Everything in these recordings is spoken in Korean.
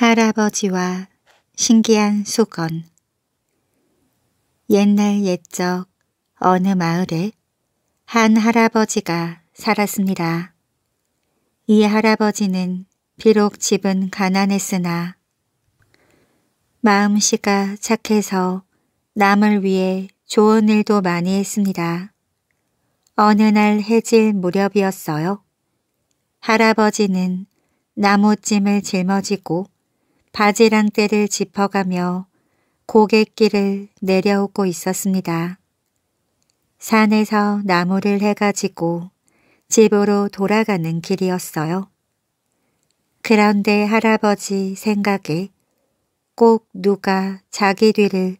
할아버지와 신기한 수건 옛날 옛적 어느 마을에 한 할아버지가 살았습니다. 이 할아버지는 비록 집은 가난했으나 마음씨가 착해서 남을 위해 좋은 일도 많이 했습니다. 어느 날 해질 무렵이었어요. 할아버지는 나무짐을 짊어지고 바지랑대를 짚어가며 고갯길을 내려오고 있었습니다. 산에서 나무를 해가지고 집으로 돌아가는 길이었어요. 그런데 할아버지 생각에 꼭 누가 자기 뒤를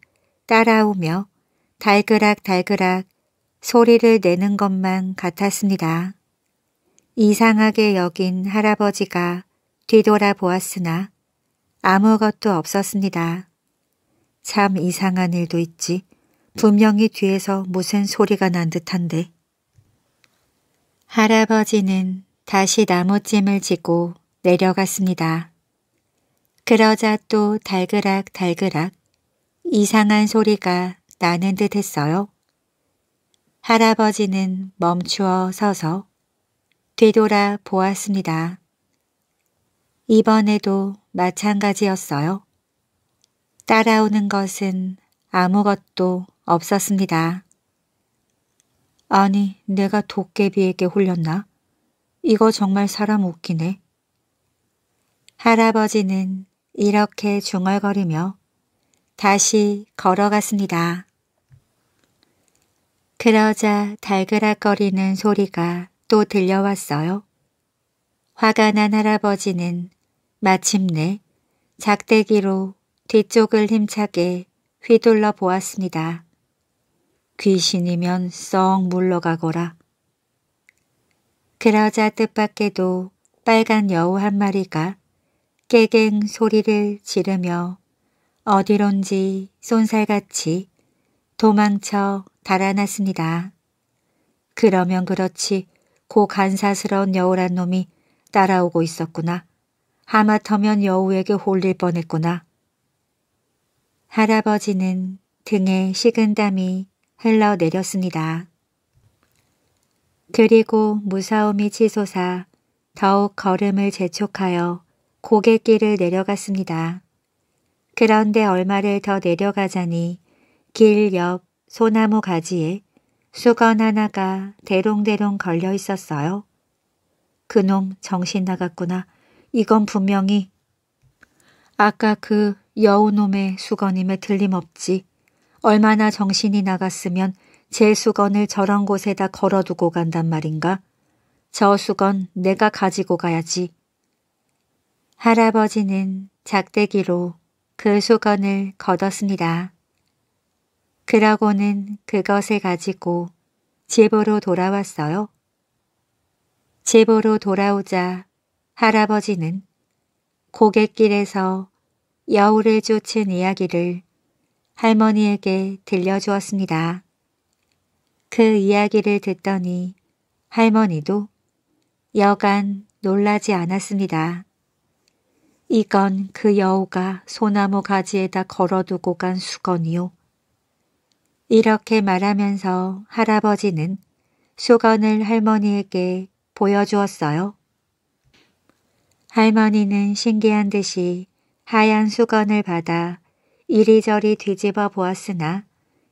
따라오며 달그락달그락 소리를 내는 것만 같았습니다. 이상하게 여긴 할아버지가 뒤돌아보았으나 아무것도 없었습니다. 참 이상한 일도 있지. 분명히 뒤에서 무슨 소리가 난 듯한데. 할아버지는 다시 나무찜을 지고 내려갔습니다. 그러자 또 달그락 달그락 이상한 소리가 나는 듯 했어요. 할아버지는 멈추어 서서 뒤돌아 보았습니다. 이번에도 마찬가지였어요. 따라오는 것은 아무것도 없었습니다. 아니, 내가 도깨비에게 홀렸나? 이거 정말 사람 웃기네. 할아버지는 이렇게 중얼거리며 다시 걸어갔습니다. 그러자 달그락거리는 소리가 또 들려왔어요. 화가 난 할아버지는 마침내 작대기로 뒤쪽을 힘차게 휘둘러 보았습니다. 귀신이면 썩 물러가거라. 그러자 뜻밖에도 빨간 여우 한 마리가 깨갱 소리를 지르며 어디론지 쏜살같이 도망쳐 달아났습니다. 그러면 그렇지 고 간사스러운 여우란 놈이 따라오고 있었구나. 하마터면 여우에게 홀릴 뻔했구나. 할아버지는 등에 식은 땀이 흘러내렸습니다. 그리고 무사움이 치솟아 더욱 걸음을 재촉하여 고갯길을 내려갔습니다. 그런데 얼마를 더 내려가자니 길 옆 소나무 가지에 수건 하나가 대롱대롱 걸려 있었어요. 그놈 정신 나갔구나. 이건 분명히 아까 그 여우놈의 수건임에 틀림없지 얼마나 정신이 나갔으면 제 수건을 저런 곳에다 걸어두고 간단 말인가. 저 수건 내가 가지고 가야지. 할아버지는 작대기로 그 수건을 걷었습니다. 그러고는 그것을 가지고 집으로 돌아왔어요. 집으로 돌아오자 할아버지는 고갯길에서 여우를 쫓은 이야기를 할머니에게 들려주었습니다. 그 이야기를 듣더니 할머니도 여간 놀라지 않았습니다. 이건 그 여우가 소나무 가지에다 걸어두고 간 수건이요. 이렇게 말하면서 할아버지는 수건을 할머니에게 보여주었어요. 할머니는 신기한 듯이 하얀 수건을 받아 이리저리 뒤집어 보았으나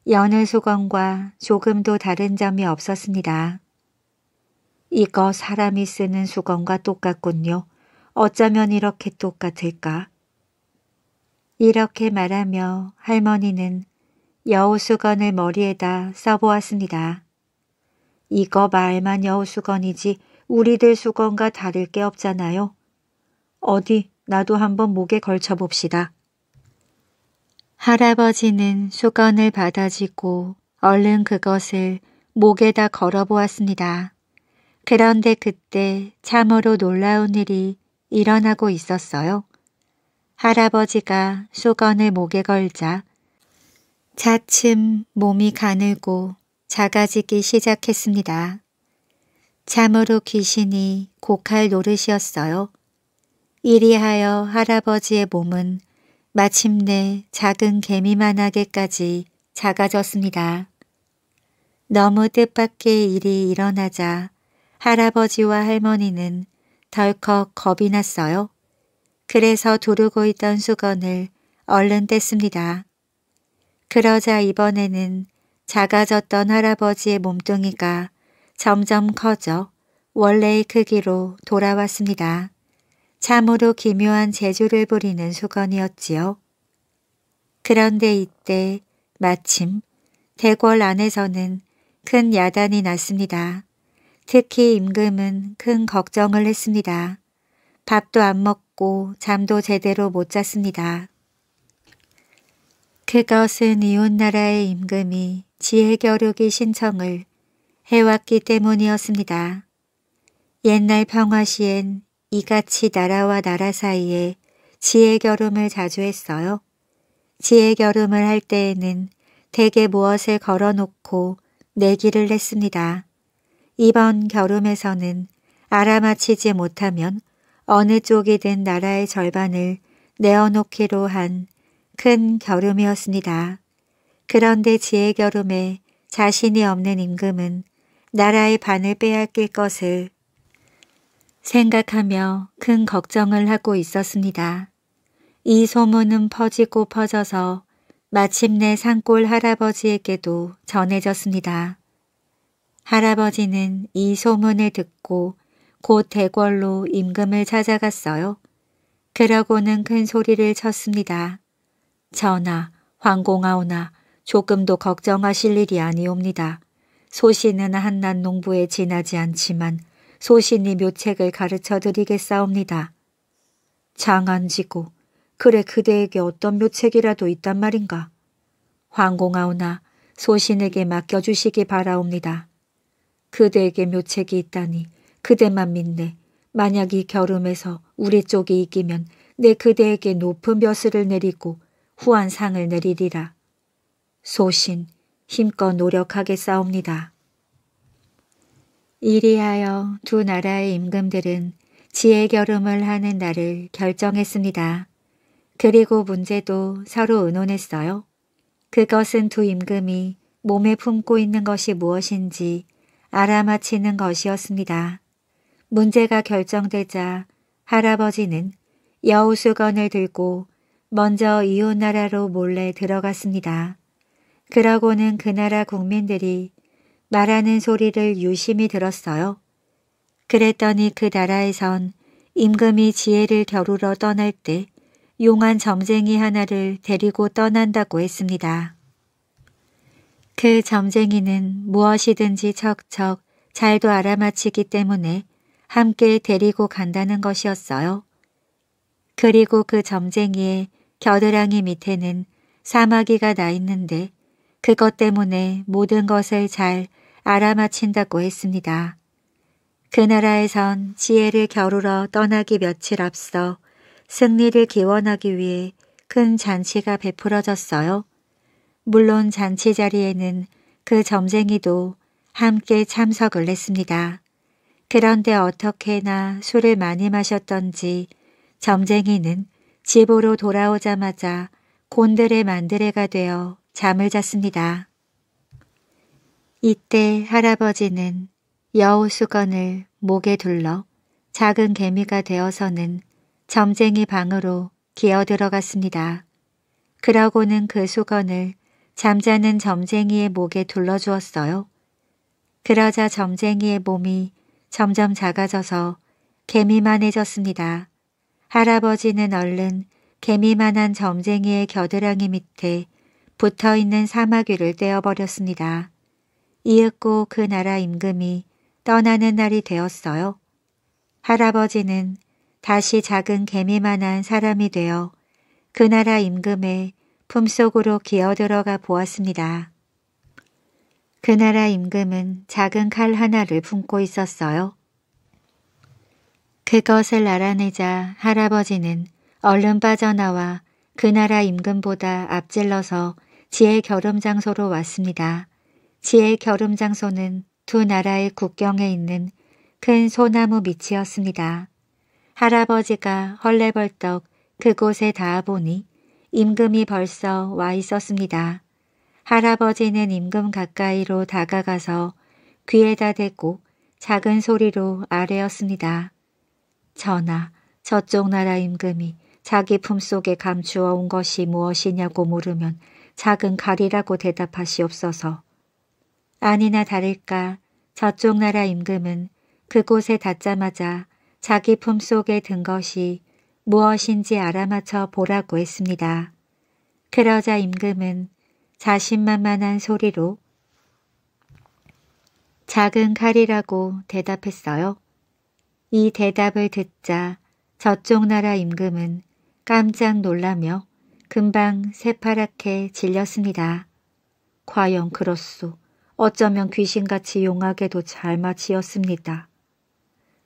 여느 수건과 조금도 다른 점이 없었습니다. 이거 사람이 쓰는 수건과 똑같군요. 어쩌면 이렇게 똑같을까? 이렇게 말하며 할머니는 여우수건을 머리에다 써보았습니다. 이거 말만 여우수건이지 우리들 수건과 다를 게 없잖아요. 어디 나도 한번 목에 걸쳐봅시다. 할아버지는 수건을 받아지고 얼른 그것을 목에다 걸어보았습니다. 그런데 그때 참으로 놀라운 일이 일어나고 있었어요. 할아버지가 수건을 목에 걸자 차츰 몸이 가늘고 작아지기 시작했습니다. 참으로 귀신이 곡할 노릇이었어요. 이리하여 할아버지의 몸은 마침내 작은 개미만하게까지 작아졌습니다. 너무 뜻밖의 일이 일어나자 할아버지와 할머니는 덜컥 겁이 났어요. 그래서 두르고 있던 수건을 얼른 뗐습니다. 그러자 이번에는 작아졌던 할아버지의 몸뚱이가 점점 커져 원래의 크기로 돌아왔습니다. 참으로 기묘한 재주를 부리는 수건이었지요. 그런데 이때 마침 대궐 안에서는 큰 야단이 났습니다. 특히 임금은 큰 걱정을 했습니다. 밥도 안 먹고 잠도 제대로 못 잤습니다. 그것은 이웃나라의 임금이 지혜겨루기 신청을 해왔기 때문이었습니다. 옛날 평화시엔 이같이 나라와 나라 사이에 지혜 결음을 자주 했어요. 지혜 결음을 할 때에는 대개 무엇을 걸어놓고 내기를 했습니다. 이번 결음에서는 알아맞히지 못하면 어느 쪽이든 나라의 절반을 내어놓기로 한 큰 결음이었습니다. 그런데 지혜 결음에 자신이 없는 임금은 나라의 반을 빼앗길 것을 생각하며 큰 걱정을 하고 있었습니다. 이 소문은 퍼지고 퍼져서 마침내 산골 할아버지에게도 전해졌습니다. 할아버지는 이 소문을 듣고 곧 대궐로 임금을 찾아갔어요. 그러고는 큰 소리를 쳤습니다. 전하, 황공하오나 조금도 걱정하실 일이 아니옵니다. 소신은 한낱 농부에 지나지 않지만 소신이 묘책을 가르쳐 드리겠사옵니다. 장안지고 그래 그대에게 어떤 묘책이라도 있단 말인가. 황공하오나 소신에게 맡겨주시기 바라옵니다. 그대에게 묘책이 있다니 그대만 믿네. 만약 이겨름에서 우리 쪽이 이기면 내 그대에게 높은 벼슬을 내리고 후한 상을 내리리라. 소신 힘껏 노력하게 싸웁니다. 이리하여 두 나라의 임금들은 지혜 결음을 하는 날을 결정했습니다. 그리고 문제도 서로 의논했어요. 그것은 두 임금이 몸에 품고 있는 것이 무엇인지 알아맞히는 것이었습니다. 문제가 결정되자 할아버지는 여우수건을 들고 먼저 이웃나라로 몰래 들어갔습니다. 그러고는 그 나라 국민들이 말하는 소리를 유심히 들었어요. 그랬더니 그 나라에선 임금이 지혜를 겨루러 떠날 때 용한 점쟁이 하나를 데리고 떠난다고 했습니다. 그 점쟁이는 무엇이든지 척척 잘도 알아맞히기 때문에 함께 데리고 간다는 것이었어요. 그리고 그 점쟁이의 겨드랑이 밑에는 사마귀가 나 있는데 그것 때문에 모든 것을 잘 알아맞힌다고 했습니다. 그 나라에선 지혜를 겨루러 떠나기 며칠 앞서 승리를 기원하기 위해 큰 잔치가 베풀어졌어요. 물론 잔치 자리에는 그 점쟁이도 함께 참석을 했습니다. 그런데 어떻게나 술을 많이 마셨던지 점쟁이는 집으로 돌아오자마자 곤드레 만드레가 되어 잠을 잤습니다. 이때 할아버지는 여우 수건을 목에 둘러 작은 개미가 되어서는 점쟁이 방으로 기어 들어갔습니다. 그러고는 그 수건을 잠자는 점쟁이의 목에 둘러주었어요. 그러자 점쟁이의 몸이 점점 작아져서 개미만해졌습니다. 할아버지는 얼른 개미만한 점쟁이의 겨드랑이 밑에 붙어있는 사마귀를 떼어버렸습니다. 이윽고 그 나라 임금이 떠나는 날이 되었어요. 할아버지는 다시 작은 개미만한 사람이 되어 그 나라 임금의 품속으로 기어들어가 보았습니다. 그 나라 임금은 작은 칼 하나를 품고 있었어요. 그것을 알아내자 할아버지는 얼른 빠져나와 그 나라 임금보다 앞질러서 지의 결혼 장소로 왔습니다. 지의 결혼 장소는 두 나라의 국경에 있는 큰 소나무 밑이었습니다. 할아버지가 헐레벌떡 그곳에 닿아보니 임금이 벌써 와 있었습니다. 할아버지는 임금 가까이로 다가가서 귀에다 대고 작은 소리로 아뢰었습니다. 전하, 저쪽 나라 임금이 자기 품속에 감추어 온 것이 무엇이냐고 물으면 작은 가리라고 대답하시옵소서. 아니나 다를까 저쪽 나라 임금은 그곳에 닿자마자 자기 품속에 든 것이 무엇인지 알아맞혀 보라고 했습니다. 그러자 임금은 자신만만한 소리로 작은 칼이라고 대답했어요. 이 대답을 듣자 저쪽 나라 임금은 깜짝 놀라며 금방 새파랗게 질렸습니다. 과연 그렇소. 어쩌면 귀신같이 용하게도 잘 맞히었습니다.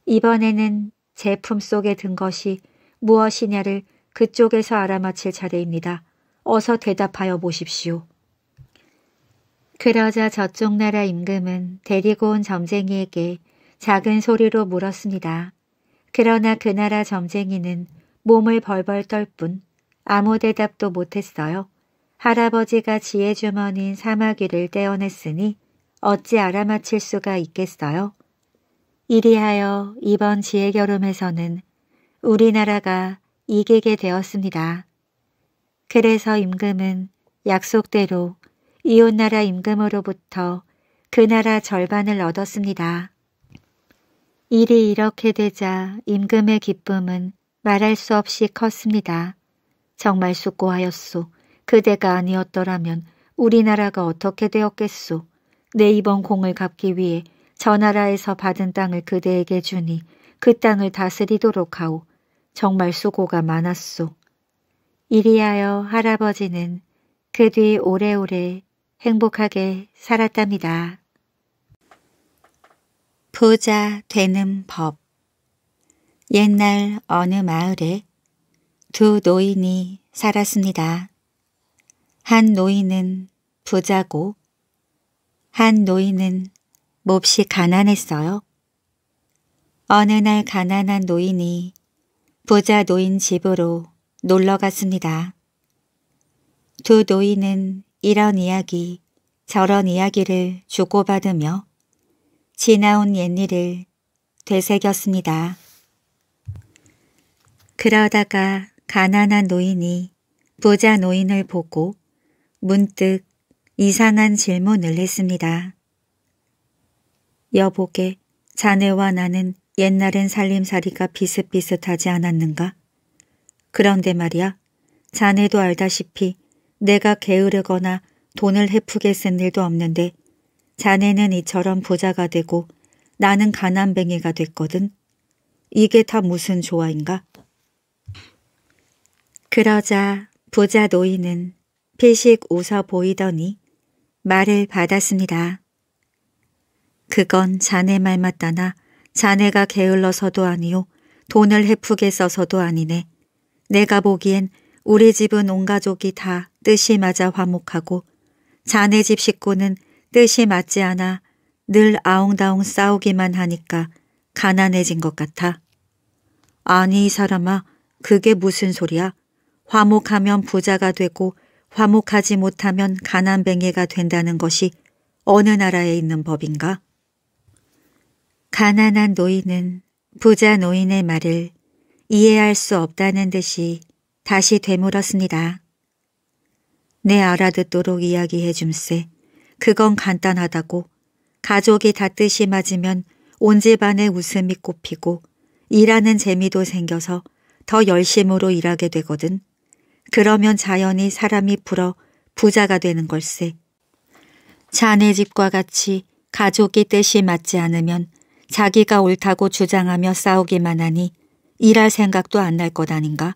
이번에는 제품 속에 든 것이 무엇이냐를 그쪽에서 알아맞힐 차례입니다. 어서 대답하여 보십시오. 그러자 저쪽 나라 임금은 데리고 온 점쟁이에게 작은 소리로 물었습니다. 그러나 그 나라 점쟁이는 몸을 벌벌 떨 뿐 아무 대답도 못했어요. 할아버지가 지혜주머니인 사마귀를 떼어냈으니 어찌 알아맞힐 수가 있겠어요? 이리하여 이번 지혜결움에서는 우리나라가 이기게 되었습니다. 그래서 임금은 약속대로 이웃나라 임금으로부터 그 나라 절반을 얻었습니다. 일이 이렇게 되자 임금의 기쁨은 말할 수 없이 컸습니다. 정말 수고하였소. 그대가 아니었더라면 우리나라가 어떻게 되었겠소. 내이번 공을 갚기 위해 전나라에서 받은 땅을 그대에게 주니 그 땅을 다스리도록 하오. 정말 수고가 많았소. 이리하여 할아버지는 그 뒤 오래오래 행복하게 살았답니다. 부자 되는 법 옛날 어느 마을에 두 노인이 살았습니다. 한 노인은 부자고 한 노인은 몹시 가난했어요. 어느 날 가난한 노인이 부자 노인 집으로 놀러 갔습니다. 두 노인은 이런 이야기, 저런 이야기를 주고받으며 지나온 옛일을 되새겼습니다. 그러다가 가난한 노인이 부자 노인을 보고 문득 이상한 질문을 했습니다. 여보게 자네와 나는 옛날엔 살림살이가 비슷비슷하지 않았는가? 그런데 말이야 자네도 알다시피 내가 게으르거나 돈을 헤프게 쓴 일도 없는데 자네는 이처럼 부자가 되고 나는 가난뱅이가 됐거든. 이게 다 무슨 조화인가? 그러자 부자 노인은 피식 웃어 보이더니 말을 받았습니다. 그건 자네 말 맞다나 자네가 게을러서도 아니요 돈을 헤프게 써서도 아니네. 내가 보기엔 우리 집은 온 가족이 다 뜻이 맞아 화목하고 자네 집 식구는 뜻이 맞지 않아 늘 아웅다웅 싸우기만 하니까 가난해진 것 같아. 아니 이 사람아 그게 무슨 소리야. 화목하면 부자가 되고 화목하지 못하면 가난뱅이가 된다는 것이 어느 나라에 있는 법인가? 가난한 노인은 부자 노인의 말을 이해할 수 없다는 듯이 다시 되물었습니다. 내 알아듣도록 이야기해 줌세. 그건 간단하다고. 가족이 다 뜻이 맞으면 온 집안에 웃음이 꼽히고 일하는 재미도 생겨서 더 열심으로 일하게 되거든. 그러면 자연히 사람이 불어 부자가 되는 걸세. 자네 집과 같이 가족이 뜻이 맞지 않으면 자기가 옳다고 주장하며 싸우기만 하니 일할 생각도 안 날 것 아닌가?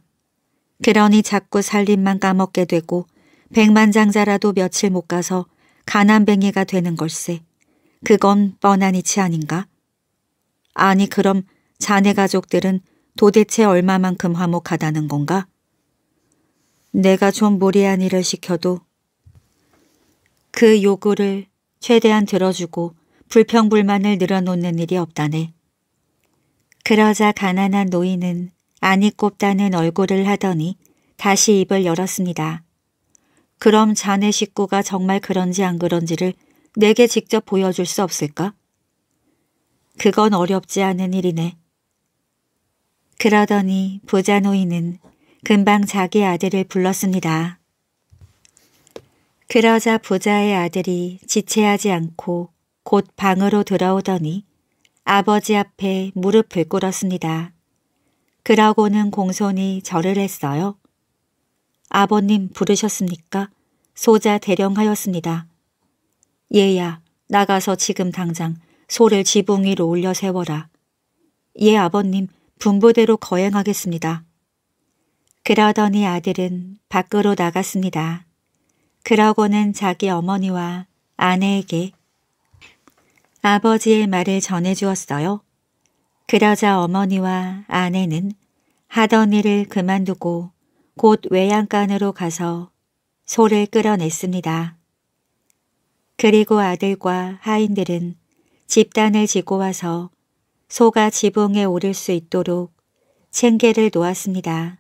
그러니 자꾸 살림만 까먹게 되고 백만장자라도 며칠 못 가서 가난뱅이가 되는 걸세. 그건 뻔한 이치 아닌가? 아니 그럼 자네 가족들은 도대체 얼마만큼 화목하다는 건가? 내가 좀 무리한 일을 시켜도 그 요구를 최대한 들어주고 불평불만을 늘어놓는 일이 없다네. 그러자 가난한 노인은 안니꼽다는 얼굴을 하더니 다시 입을 열었습니다. 그럼 자네 식구가 정말 그런지 안 그런지를 내게 직접 보여줄 수 없을까? 그건 어렵지 않은 일이네. 그러더니 부자 노인은 금방 자기 아들을 불렀습니다. 그러자 부자의 아들이 지체하지 않고 곧 방으로 들어오더니 아버지 앞에 무릎을 꿇었습니다. 그러고는 공손히 절을 했어요. 아버님 부르셨습니까? 소자 대령하였습니다. 얘야 나가서 지금 당장 소를 지붕 위로 올려 세워라. 예 아버님 분부대로 거행하겠습니다. 그러더니 아들은 밖으로 나갔습니다. 그러고는 자기 어머니와 아내에게 아버지의 말을 전해주었어요. 그러자 어머니와 아내는 하던 일을 그만두고 곧 외양간으로 가서 소를 끌어냈습니다. 그리고 아들과 하인들은 집단을 지고 와서 소가 지붕에 오를 수 있도록 챙개를 놓았습니다.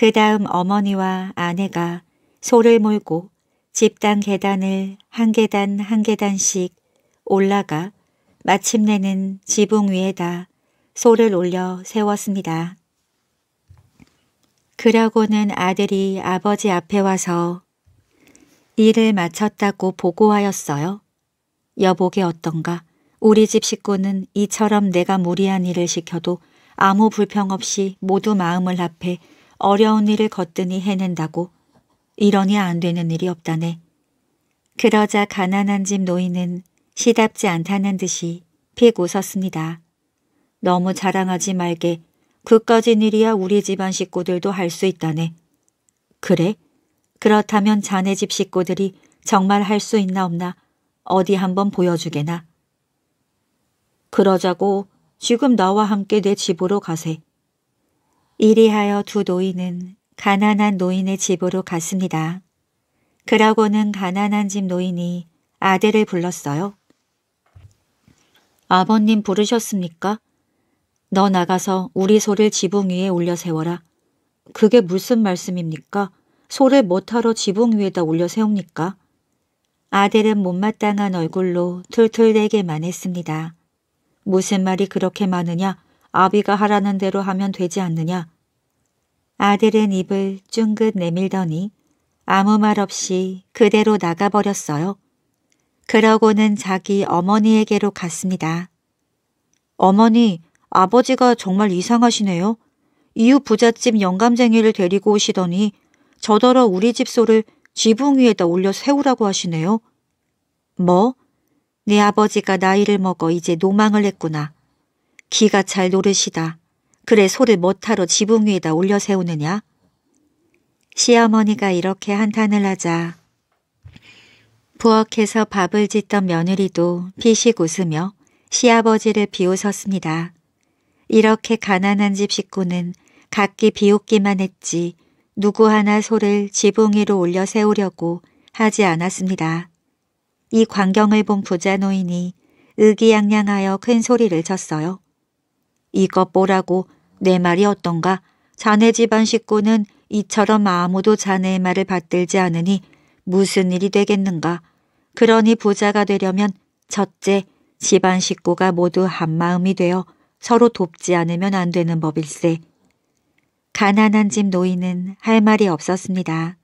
그 다음 어머니와 아내가 소를 몰고 집단 계단을 한 계단 한 계단씩 올라가 마침내는 지붕 위에다 소를 올려 세웠습니다. 그러고는 아들이 아버지 앞에 와서 일을 마쳤다고 보고하였어요. 여보게 어떤가? 우리 집 식구는 이처럼 내가 무리한 일을 시켜도 아무 불평 없이 모두 마음을 합해 어려운 일을 거뜬히 해낸다고 이러니 안 되는 일이 없다네. 그러자 가난한 집 노인은 시답지 않다는 듯이 픽 웃었습니다. 너무 자랑하지 말게 그까진 일이야 우리 집안 식구들도 할 수 있다네. 그래? 그렇다면 자네 집 식구들이 정말 할 수 있나 없나 어디 한번 보여주게나. 그러자고 지금 나와 함께 내 집으로 가세. 이리하여 두 노인은 가난한 노인의 집으로 갔습니다. 그러고는 가난한 집 노인이 아들을 불렀어요. 아버님 부르셨습니까? 너 나가서 우리 소를 지붕 위에 올려 세워라. 그게 무슨 말씀입니까? 소를 못하러 지붕 위에다 올려 세웁니까? 아들은 못마땅한 얼굴로 툴툴대게만 했습니다. 무슨 말이 그렇게 많으냐? 아비가 하라는 대로 하면 되지 않느냐. 아들은 입을 쭝긋 내밀더니 아무 말 없이 그대로 나가버렸어요. 그러고는 자기 어머니에게로 갔습니다. 어머니, 아버지가 정말 이상하시네요. 이웃 부잣집 영감쟁이를 데리고 오시더니 저더러 우리 집 소를 지붕 위에다 올려 세우라고 하시네요. 뭐? 네 아버지가 나이를 먹어 이제 노망을 했구나. 기가 잘 노르시다. 그래 소를 못하러 지붕 위에다 올려 세우느냐? 시어머니가 이렇게 한탄을 하자 부엌에서 밥을 짓던 며느리도 피식 웃으며 시아버지를 비웃었습니다. 이렇게 가난한 집 식구는 각기 비웃기만 했지 누구 하나 소를 지붕 위로 올려 세우려고 하지 않았습니다. 이 광경을 본 부자 노인이 의기양양하여 큰 소리를 쳤어요. 이것 보라고 내 말이 어떤가? 자네 집안 식구는 이처럼 아무도 자네의 말을 받들지 않으니 무슨 일이 되겠는가? 그러니 부자가 되려면 첫째 집안 식구가 모두 한마음이 되어 서로 돕지 않으면 안 되는 법일세. 가난한 집 노인은 할 말이 없었습니다.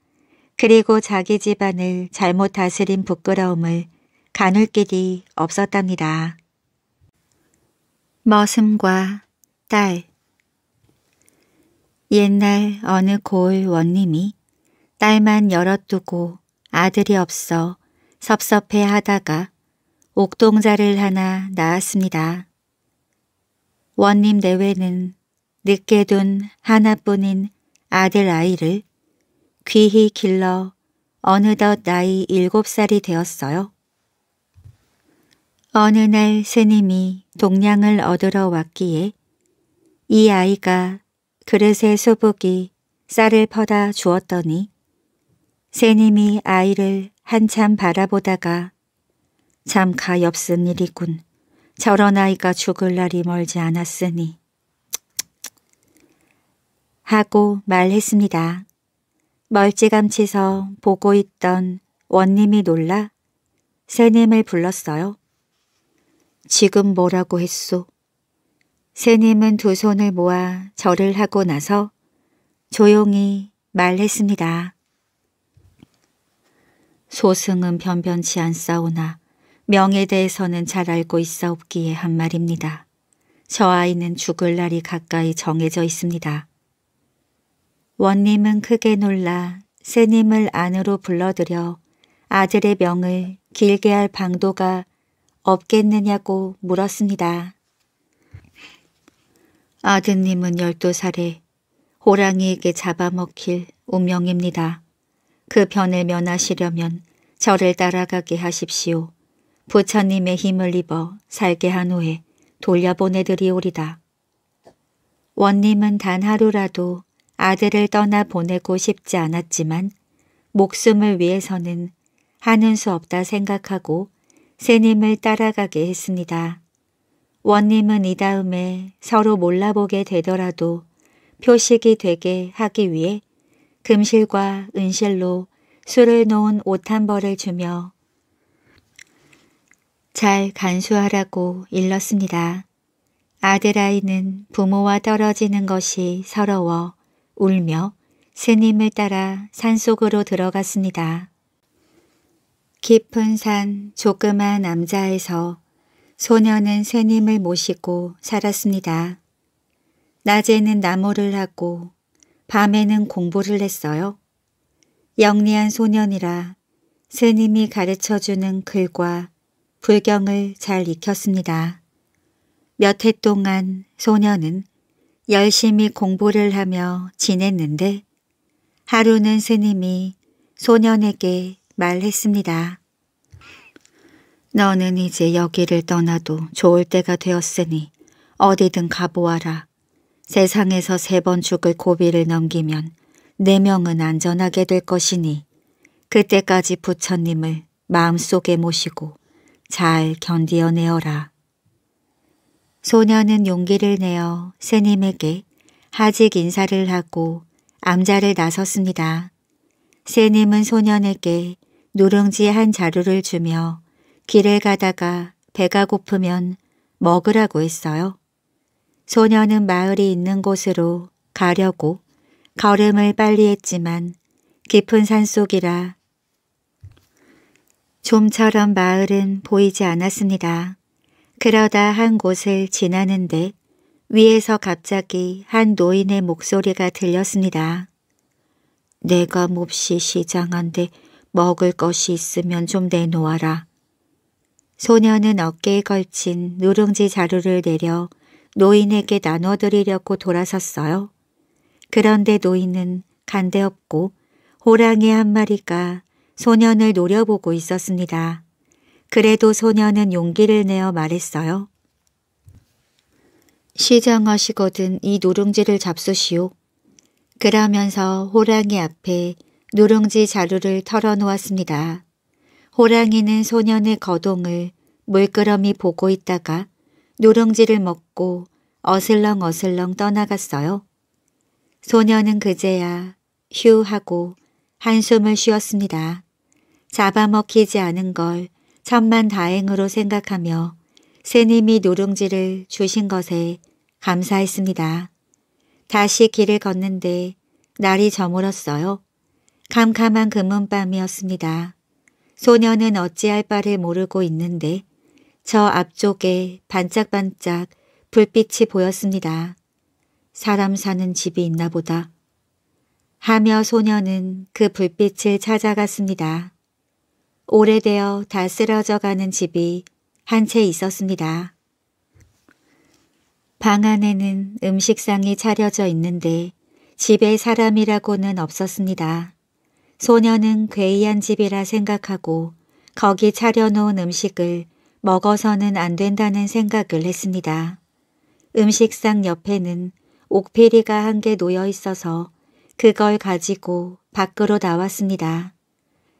그리고 자기 집안을 잘못 다스린 부끄러움을 가눌 길이 없었답니다. 머슴과 딸 옛날 어느 고을 원님이 딸만 열어두고 아들이 없어 섭섭해 하다가 옥동자를 하나 낳았습니다. 원님 내외는 늦게 둔 하나뿐인 아들 아이를 귀히 길러 어느덧 나이 일곱 살이 되었어요. 어느 날 스님이 동량을 얻으러 왔기에 이 아이가 그릇에 소복이 쌀을 퍼다 주었더니 스님이 아이를 한참 바라보다가 참 가엾은 일이군. 저런 아이가 죽을 날이 멀지 않았으니 하고 말했습니다. 멀찌감치서 보고 있던 원님이 놀라 새님을 불렀어요. 지금 뭐라고 했소? 새님은 두 손을 모아 절을 하고 나서 조용히 말했습니다. 소승은 변변치 않사오나 명에 대해서는 잘 알고 있사옵기에 한 말입니다. 저 아이는 죽을 날이 가까이 정해져 있습니다. 원님은 크게 놀라 새님을 안으로 불러들여 아들의 명을 길게 할 방도가 없겠느냐고 물었습니다. 아드님은 12살에 호랑이에게 잡아먹힐 운명입니다. 그 변을 면하시려면 저를 따라가게 하십시오. 부처님의 힘을 입어 살게 한 후에 돌려보내드리오리다. 원님은 단 하루라도 아들을 떠나 보내고 싶지 않았지만 목숨을 위해서는 하는 수 없다 생각하고 스님을 따라가게 했습니다. 원님은 이 다음에 서로 몰라보게 되더라도 표식이 되게 하기 위해 금실과 은실로 술을 놓은 옷 한 벌을 주며 잘 간수하라고 일렀습니다. 아들아이는 부모와 떨어지는 것이 서러워 울며 스님을 따라 산속으로 들어갔습니다. 깊은 산 조그만 남자에서 소녀는 스님을 모시고 살았습니다. 낮에는 나무를 하고 밤에는 공부를 했어요. 영리한 소년이라 스님이 가르쳐주는 글과 불경을 잘 익혔습니다. 몇 해 동안 소년은 열심히 공부를 하며 지냈는데 하루는 스님이 소년에게 말했습니다. 너는 이제 여기를 떠나도 좋을 때가 되었으니 어디든 가보아라. 세상에서 세 번 죽을 고비를 넘기면 네 명은 안전하게 될 것이니 그때까지 부처님을 마음속에 모시고 잘 견디어내어라. 소녀는 용기를 내어 스님에게 하직 인사를 하고 암자를 나섰습니다. 스님은 소년에게 누룽지 한 자루를 주며 길을 가다가 배가 고프면 먹으라고 했어요. 소녀는 마을이 있는 곳으로 가려고 걸음을 빨리 했지만 깊은 산속이라 좀처럼 마을은 보이지 않았습니다. 그러다 한 곳을 지나는데 위에서 갑자기 한 노인의 목소리가 들렸습니다. 내가 몹시 시장한데 먹을 것이 있으면 좀 내놓아라. 소녀는 어깨에 걸친 누룽지 자루를 내려 노인에게 나눠드리려고 돌아섰어요. 그런데 노인은 간대없고 호랑이 한 마리가 소년을 노려보고 있었습니다. 그래도 소년은 용기를 내어 말했어요. 시장하시거든 이 노룽지를 잡수시오. 그러면서 호랑이 앞에 누룽지 자루를 털어놓았습니다. 호랑이는 소년의 거동을 물끄러미 보고 있다가 누룽지를 먹고 어슬렁어슬렁 떠나갔어요. 소년은 그제야 휴 하고 한숨을 쉬었습니다. 잡아먹히지 않은 걸 천만 다행으로 생각하며 새님이 누룽지를 주신 것에 감사했습니다. 다시 길을 걷는데 날이 저물었어요. 캄캄한 금은밤이었습니다. 소녀는 어찌할 바를 모르고 있는데 저 앞쪽에 반짝반짝 불빛이 보였습니다. 사람 사는 집이 있나 보다. 하며 소녀는 그 불빛을 찾아갔습니다. 오래되어 다 쓰러져가는 집이 한 채 있었습니다. 방 안에는 음식상이 차려져 있는데 집에 사람이라고는 없었습니다. 소녀는 괴이한 집이라 생각하고 거기 차려놓은 음식을 먹어서는 안 된다는 생각을 했습니다. 음식상 옆에는 옥페리가 한 개 놓여 있어서 그걸 가지고 밖으로 나왔습니다.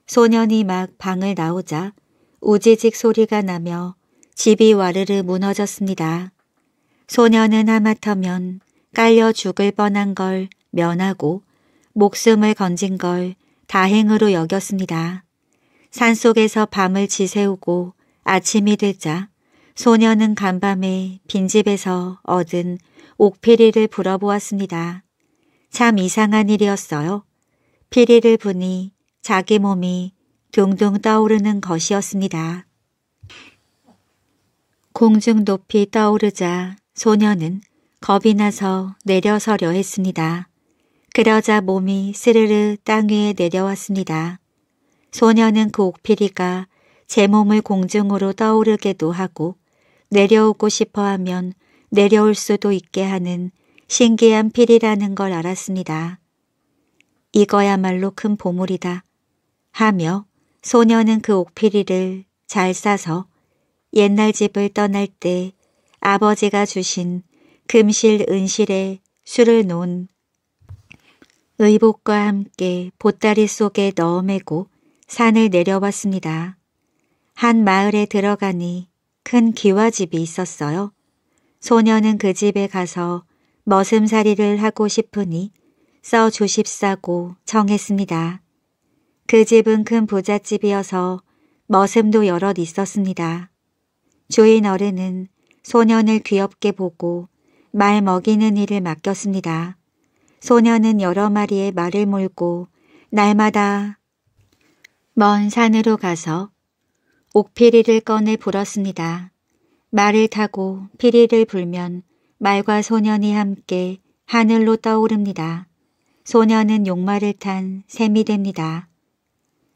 소년이 막 방을 나오자 우지직 소리가 나며 집이 와르르 무너졌습니다. 소년은 하마터면 깔려 죽을 뻔한 걸 면하고 목숨을 건진 걸 다행으로 여겼습니다. 산속에서 밤을 지새우고 아침이 되자 소녀는 간밤에 빈집에서 얻은 옥피리를 불어보았습니다. 참 이상한 일이었어요. 피리를 부니 자기 몸이 둥둥 떠오르는 것이었습니다. 공중 높이 떠오르자 소녀는 겁이 나서 내려서려 했습니다. 그러자 몸이 스르르 땅 위에 내려왔습니다. 소녀는 그 옥피리가 제 몸을 공중으로 떠오르게도 하고 내려오고 싶어하면 내려올 수도 있게 하는 신기한 필이라는 걸 알았습니다. 이거야말로 큰 보물이다. 하며 소녀는 그 옥피리를 잘 싸서 옛날 집을 떠날 때 아버지가 주신 금실 은실에 술을 놓은 의복과 함께 보따리 속에 넣어매고 산을 내려왔습니다. 한 마을에 들어가니 큰 기와집이 있었어요. 소녀는 그 집에 가서 머슴살이를 하고 싶으니 써 주십사고 정했습니다. 그 집은 큰 부잣집이어서 머슴도 여럿 있었습니다. 주인 어른은 소년을 귀엽게 보고 말 먹이는 일을 맡겼습니다. 소녀는 여러 마리의 말을 몰고 날마다 먼 산으로 가서 옥피리를 꺼내 불었습니다. 말을 타고 피리를 불면 말과 소년이 함께 하늘로 떠오릅니다. 소년은 용마를 탄 샘이 됩니다.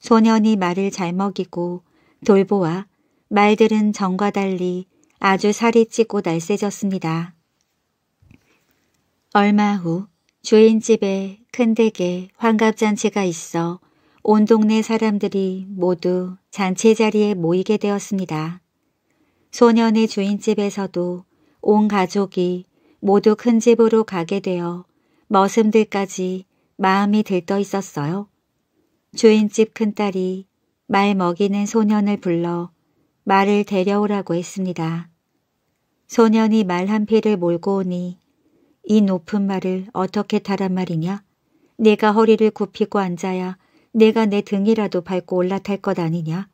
소년이 말을 잘 먹이고 돌보아 말들은 전과 달리 아주 살이 찌고 날쌔졌습니다. 얼마 후 주인집에 큰 댁에 환갑잔치가 있어 온 동네 사람들이 모두 잔치 자리에 모이게 되었습니다. 소년의 주인집에서도 온 가족이 모두 큰 집으로 가게 되어 머슴들까지 마음이 들떠 있었어요. 주인집 큰딸이 말 먹이는 소년을 불러 말을 데려오라고 했습니다. 소년이 말한 피를 몰고 오니 이 높은 말을 어떻게 달한 말이냐? 내가 허리를 굽히고 앉아야 내가 내 등이라도 밟고 올라탈 것 아니냐?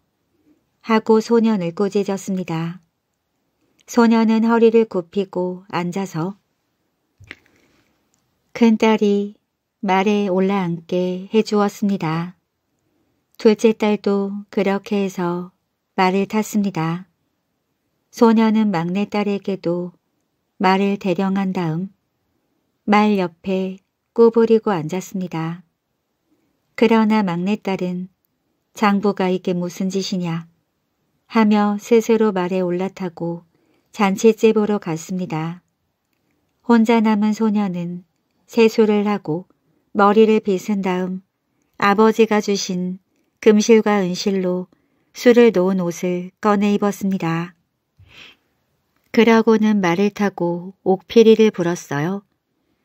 하고 소년을 꾸짖었습니다. 소년은 허리를 굽히고 앉아서 큰딸이 말에 올라앉게 해주었습니다. 둘째 딸도 그렇게 해서 말을 탔습니다. 소년은 막내딸에게도 말을 대령한 다음 말 옆에 꼬부리고 앉았습니다. 그러나 막내딸은 장부가 이게 무슨 짓이냐 하며 스스로 말에 올라타고 잔치집 보러 갔습니다. 혼자 남은 소녀는 세수를 하고 머리를 빗은 다음 아버지가 주신 금실과 은실로 술을 놓은 옷을 꺼내 입었습니다. 그러고는 말을 타고 옥피리를 불었어요.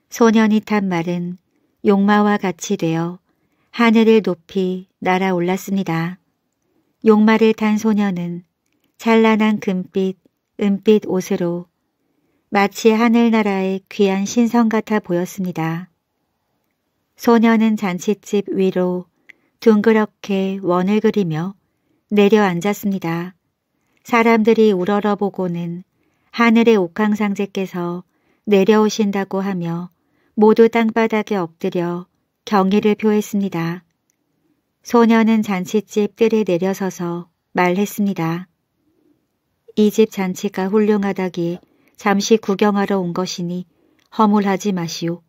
소년이 탄 말은 용마와 같이 되어 하늘을 높이 날아올랐습니다. 용마를 탄 소년은 찬란한 금빛, 은빛 옷으로 마치 하늘나라의 귀한 신성 같아 보였습니다. 소년은 잔칫집 위로 둥그렇게 원을 그리며 내려앉았습니다. 사람들이 우러러보고는 하늘의 옥황상제께서 내려오신다고 하며 모두 땅바닥에 엎드려 경의를 표했습니다. 소녀는 잔치집 뜰에 내려서서 말했습니다. 이 집 잔치가 훌륭하다기에 잠시 구경하러 온 것이니 허물하지 마시오.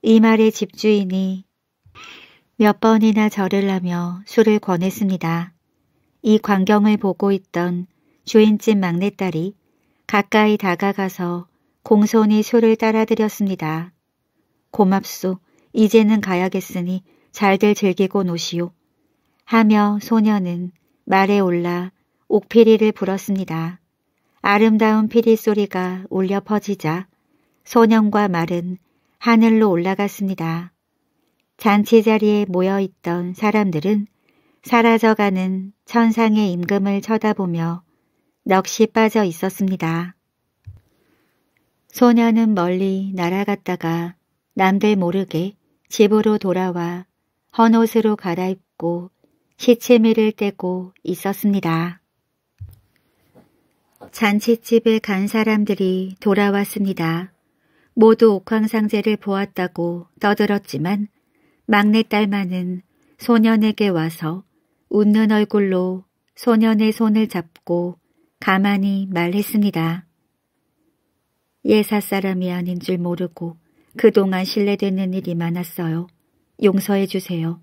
이 말에 집주인이 몇 번이나 절을 하며 술을 권했습니다. 이 광경을 보고 있던 주인집 막내딸이 가까이 다가가서 공손히 술을 따라드렸습니다. 고맙소. 이제는 가야겠으니 잘들 즐기고 노시오. 하며 소녀는 말에 올라 옥피리를 불었습니다. 아름다운 피리 소리가 울려 퍼지자 소년과 말은 하늘로 올라갔습니다. 잔치 자리에 모여있던 사람들은 사라져가는 천상의 임금을 쳐다보며 넋이 빠져 있었습니다. 소녀는 멀리 날아갔다가 남들 모르게 집으로 돌아와 헌옷으로 갈아입고 시체미를 떼고 있었습니다. 잔치집에 간 사람들이 돌아왔습니다. 모두 옥황상제를 보았다고 떠들었지만 막내딸만은 소년에게 와서 웃는 얼굴로 소년의 손을 잡고 가만히 말했습니다. 예사 사람이 아닌 줄 모르고 그동안 실례되는 일이 많았어요. 용서해 주세요.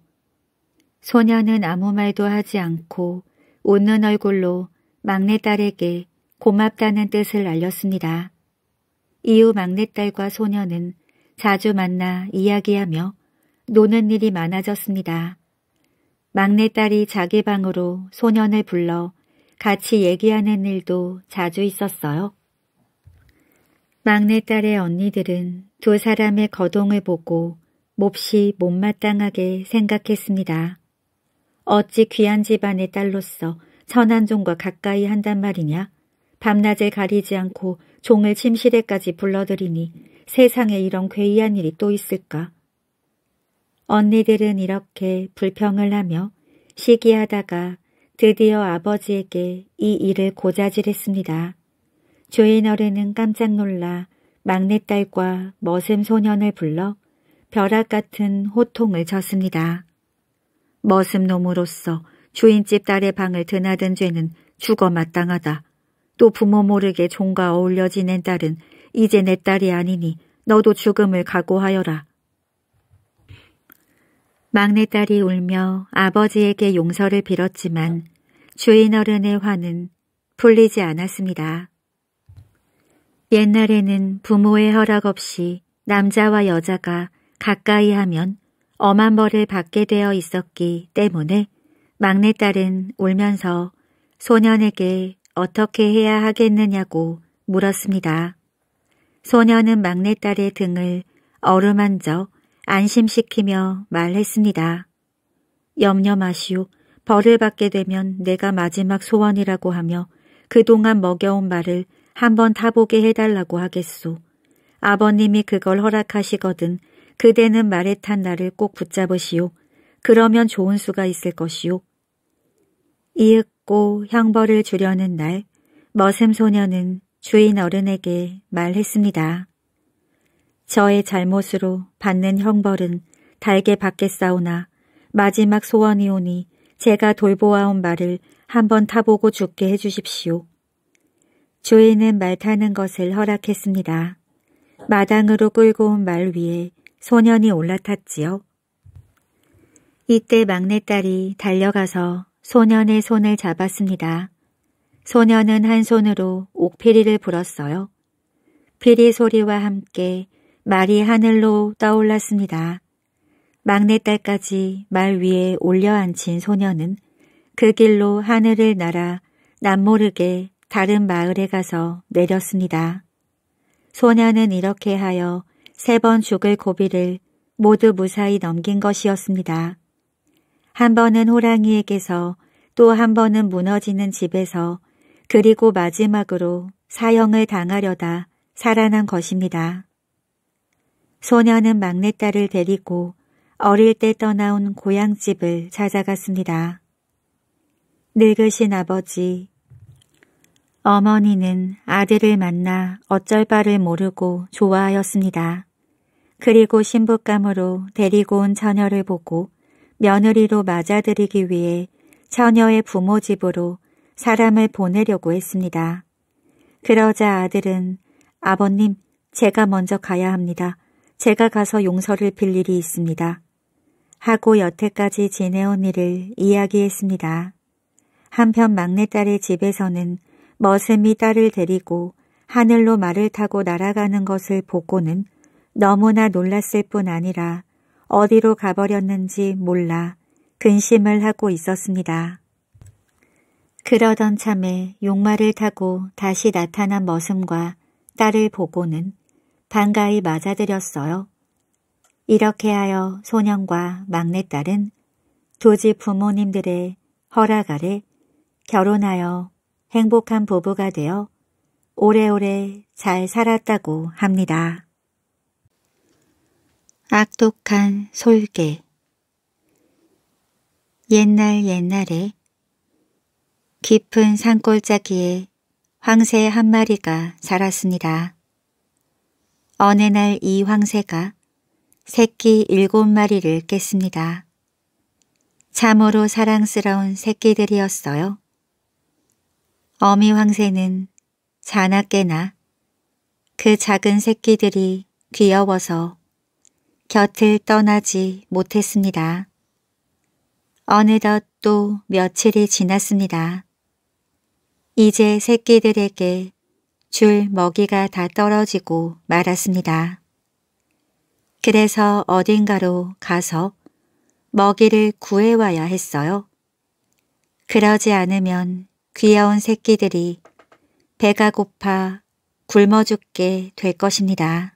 소녀는 아무 말도 하지 않고 웃는 얼굴로 막내딸에게 고맙다는 뜻을 알렸습니다. 이후 막내딸과 소녀는 자주 만나 이야기하며 노는 일이 많아졌습니다. 막내딸이 자기 방으로 소년을 불러 같이 얘기하는 일도 자주 있었어요. 막내딸의 언니들은 두 사람의 거동을 보고 몹시 못마땅하게 생각했습니다. 어찌 귀한 집안의 딸로서 선한종과 가까이 한단 말이냐? 밤낮을 가리지 않고 종을 침실에까지 불러들이니 세상에 이런 괴이한 일이 또 있을까? 언니들은 이렇게 불평을 하며 시기하다가 드디어 아버지에게 이 일을 고자질했습니다. 주인 어른은 깜짝 놀라 막내딸과 머슴 소년을 불러 벼락 같은 호통을 쳤습니다. 머슴 놈으로서 주인집 딸의 방을 드나든 죄는 죽어 마땅하다. 또 부모 모르게 종과 어울려 지낸 딸은 이제 내 딸이 아니니 너도 죽음을 각오하여라. 막내딸이 울며 아버지에게 용서를 빌었지만 주인 어른의 화는 풀리지 않았습니다. 옛날에는 부모의 허락 없이 남자와 여자가 가까이 하면 엄한 벌을 받게 되어 있었기 때문에 막내딸은 울면서 소년에게 어떻게 해야 하겠느냐고 물었습니다. 소년은 막내딸의 등을 어루만져 안심시키며 말했습니다. 염려 마시오. 벌을 받게 되면 내가 마지막 소원이라고 하며 그동안 먹여온 말을 한번 타보게 해달라고 하겠소. 아버님이 그걸 허락하시거든 그대는 말에 탄 나를 꼭 붙잡으시오. 그러면 좋은 수가 있을 것이오. 이윽고 형벌을 주려는 날 머슴 소녀는 주인 어른에게 말했습니다. 저의 잘못으로 받는 형벌은 달게 받게 싸우나 마지막 소원이오니 제가 돌보아온 말을 한 번 타보고 죽게 해주십시오. 주인은 말 타는 것을 허락했습니다. 마당으로 끌고 온 말 위에 소년이 올라탔지요. 이때 막내딸이 달려가서 소년의 손을 잡았습니다. 소년은 한 손으로 옥피리를 불었어요. 피리 소리와 함께 말이 하늘로 떠올랐습니다. 막내딸까지 말 위에 올려앉힌 소년은 그 길로 하늘을 날아 남모르게 다른 마을에 가서 내렸습니다. 소녀는 이렇게 하여 세 번 죽을 고비를 모두 무사히 넘긴 것이었습니다. 한 번은 호랑이에게서 또 한 번은 무너지는 집에서 그리고 마지막으로 사형을 당하려다 살아난 것입니다. 소녀는 막내딸을 데리고 어릴 때 떠나온 고향집을 찾아갔습니다. 늙으신 아버지, 어머니는 아들을 만나 어쩔 바를 모르고 좋아하였습니다. 그리고 신부감으로 데리고 온 처녀를 보고 며느리로 맞아들이기 위해 처녀의 부모 집으로 사람을 보내려고 했습니다. 그러자 아들은 아버님, 제가 먼저 가야 합니다. 제가 가서 용서를 빌 일이 있습니다. 하고 여태까지 지내온 일을 이야기했습니다. 한편 막내딸의 집에서는 머슴이 딸을 데리고 하늘로 말을 타고 날아가는 것을 보고는 너무나 놀랐을 뿐 아니라 어디로 가버렸는지 몰라 근심을 하고 있었습니다. 그러던 참에 용마를 타고 다시 나타난 머슴과 딸을 보고는 반가이 맞아들였어요. 이렇게 하여 소년과 막내딸은 두지 부모님들의 허락 아래 결혼하여 행복한 부부가 되어 오래오래 잘 살았다고 합니다. 악독한 솔개 옛날 옛날에 깊은 산골짜기에 황새 한 마리가 살았습니다. 어느 날 이 황새가 새끼 일곱 마리를 깼습니다. 참으로 사랑스러운 새끼들이었어요. 어미 황새는 자나 깨나 그 작은 새끼들이 귀여워서 곁을 떠나지 못했습니다. 어느덧 또 며칠이 지났습니다. 이제 새끼들에게 줄 먹이가 다 떨어지고 말았습니다. 그래서 어딘가로 가서 먹이를 구해와야 했어요. 그러지 않으면 귀여운 새끼들이 배가 고파 굶어 죽게 될 것입니다.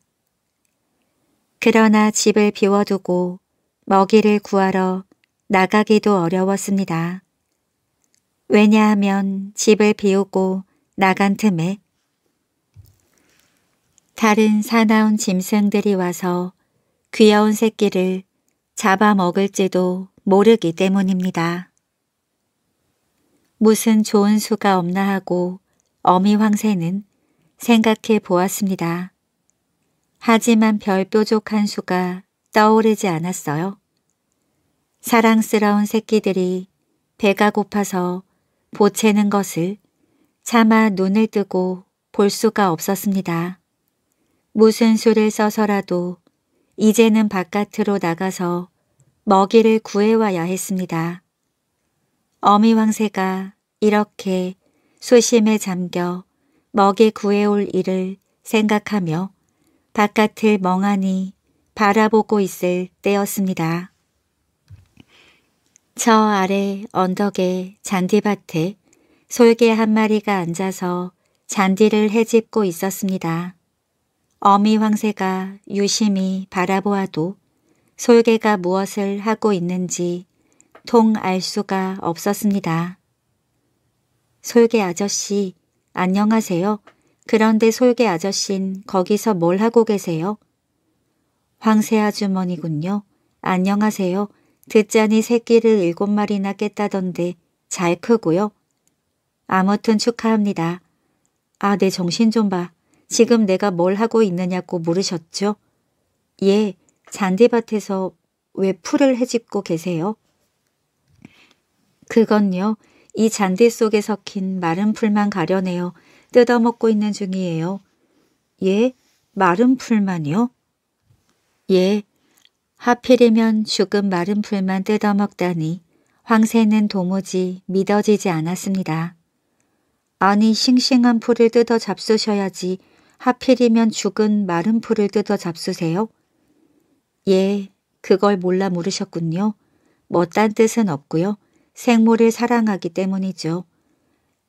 그러나 집을 비워두고 먹이를 구하러 나가기도 어려웠습니다. 왜냐하면 집을 비우고 나간 틈에 다른 사나운 짐승들이 와서 귀여운 새끼를 잡아먹을지도 모르기 때문입니다. 무슨 좋은 수가 없나 하고 어미 황새는 생각해 보았습니다. 하지만 별 뾰족한 수가 떠오르지 않았어요. 사랑스러운 새끼들이 배가 고파서 보채는 것을 차마 눈을 뜨고 볼 수가 없었습니다. 무슨 수를 써서라도 이제는 바깥으로 나가서 먹이를 구해와야 했습니다. 어미 왕새가 이렇게 수심에 잠겨 먹이 구해올 일을 생각하며 바깥을 멍하니 바라보고 있을 때였습니다. 저 아래 언덕의 잔디밭에 솔개 한 마리가 앉아서 잔디를 헤집고 있었습니다. 어미 황새가 유심히 바라보아도 솔개가 무엇을 하고 있는지 통알 수가 없었습니다. 솔개 아저씨, 안녕하세요. 그런데 솔개 아저씨는 거기서 뭘 하고 계세요? 황새 아주머니군요. 안녕하세요. 듣자니 새끼를 일곱 마리나 깼다던데 잘 크고요. 아무튼 축하합니다. 아, 내 네, 정신 좀 봐. 지금 내가 뭘 하고 있느냐고 물으셨죠? 예, 잔디밭에서 왜 풀을 헤집고 계세요? 그건요. 이 잔디 속에 섞인 마른 풀만 가려내어 뜯어먹고 있는 중이에요. 예, 마른 풀만요? 예, 하필이면 죽은 마른 풀만 뜯어먹다니 황새는 도무지 믿어지지 않았습니다. 아니 싱싱한 풀을 뜯어 잡수셔야지 하필이면 죽은 마른 풀을 뜯어 잡수세요? 예, 그걸 몰라 모르셨군요. 멋단 뜻은 없고요. 생물을 사랑하기 때문이죠.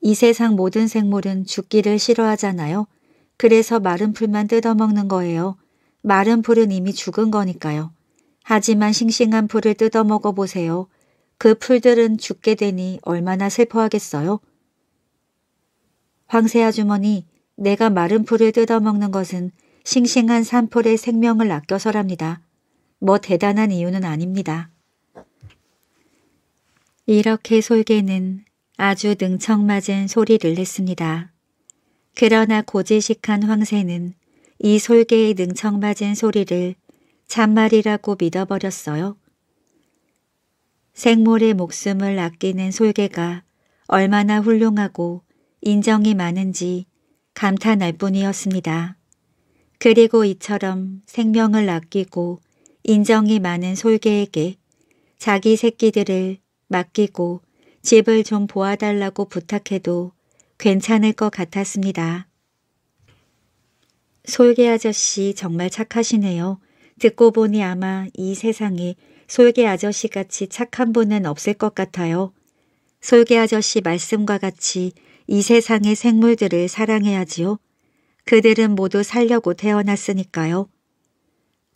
이 세상 모든 생물은 죽기를 싫어하잖아요. 그래서 마른 풀만 뜯어먹는 거예요. 마른 풀은 이미 죽은 거니까요. 하지만 싱싱한 풀을 뜯어먹어 보세요. 그 풀들은 죽게 되니 얼마나 슬퍼하겠어요? 황새 아주머니, 내가 마른 풀을 뜯어먹는 것은 싱싱한 산풀의 생명을 아껴서랍니다. 뭐 대단한 이유는 아닙니다. 이렇게 솔개는 아주 능청맞은 소리를 냈습니다. 그러나 고지식한 황새는 이 솔개의 능청맞은 소리를 잔말이라고 믿어버렸어요. 생물의 목숨을 아끼는 솔개가 얼마나 훌륭하고 인정이 많은지 감탄할 뿐이었습니다. 그리고 이처럼 생명을 아끼고 인정이 많은 솔개에게 자기 새끼들을 맡기고 집을 좀 보아달라고 부탁해도 괜찮을 것 같았습니다. 솔개 아저씨 정말 착하시네요. 듣고 보니 아마 이 세상에 솔개 아저씨같이 착한 분은 없을 것 같아요. 솔개 아저씨 말씀과 같이 이 세상의 생물들을 사랑해야지요. 그들은 모두 살려고 태어났으니까요.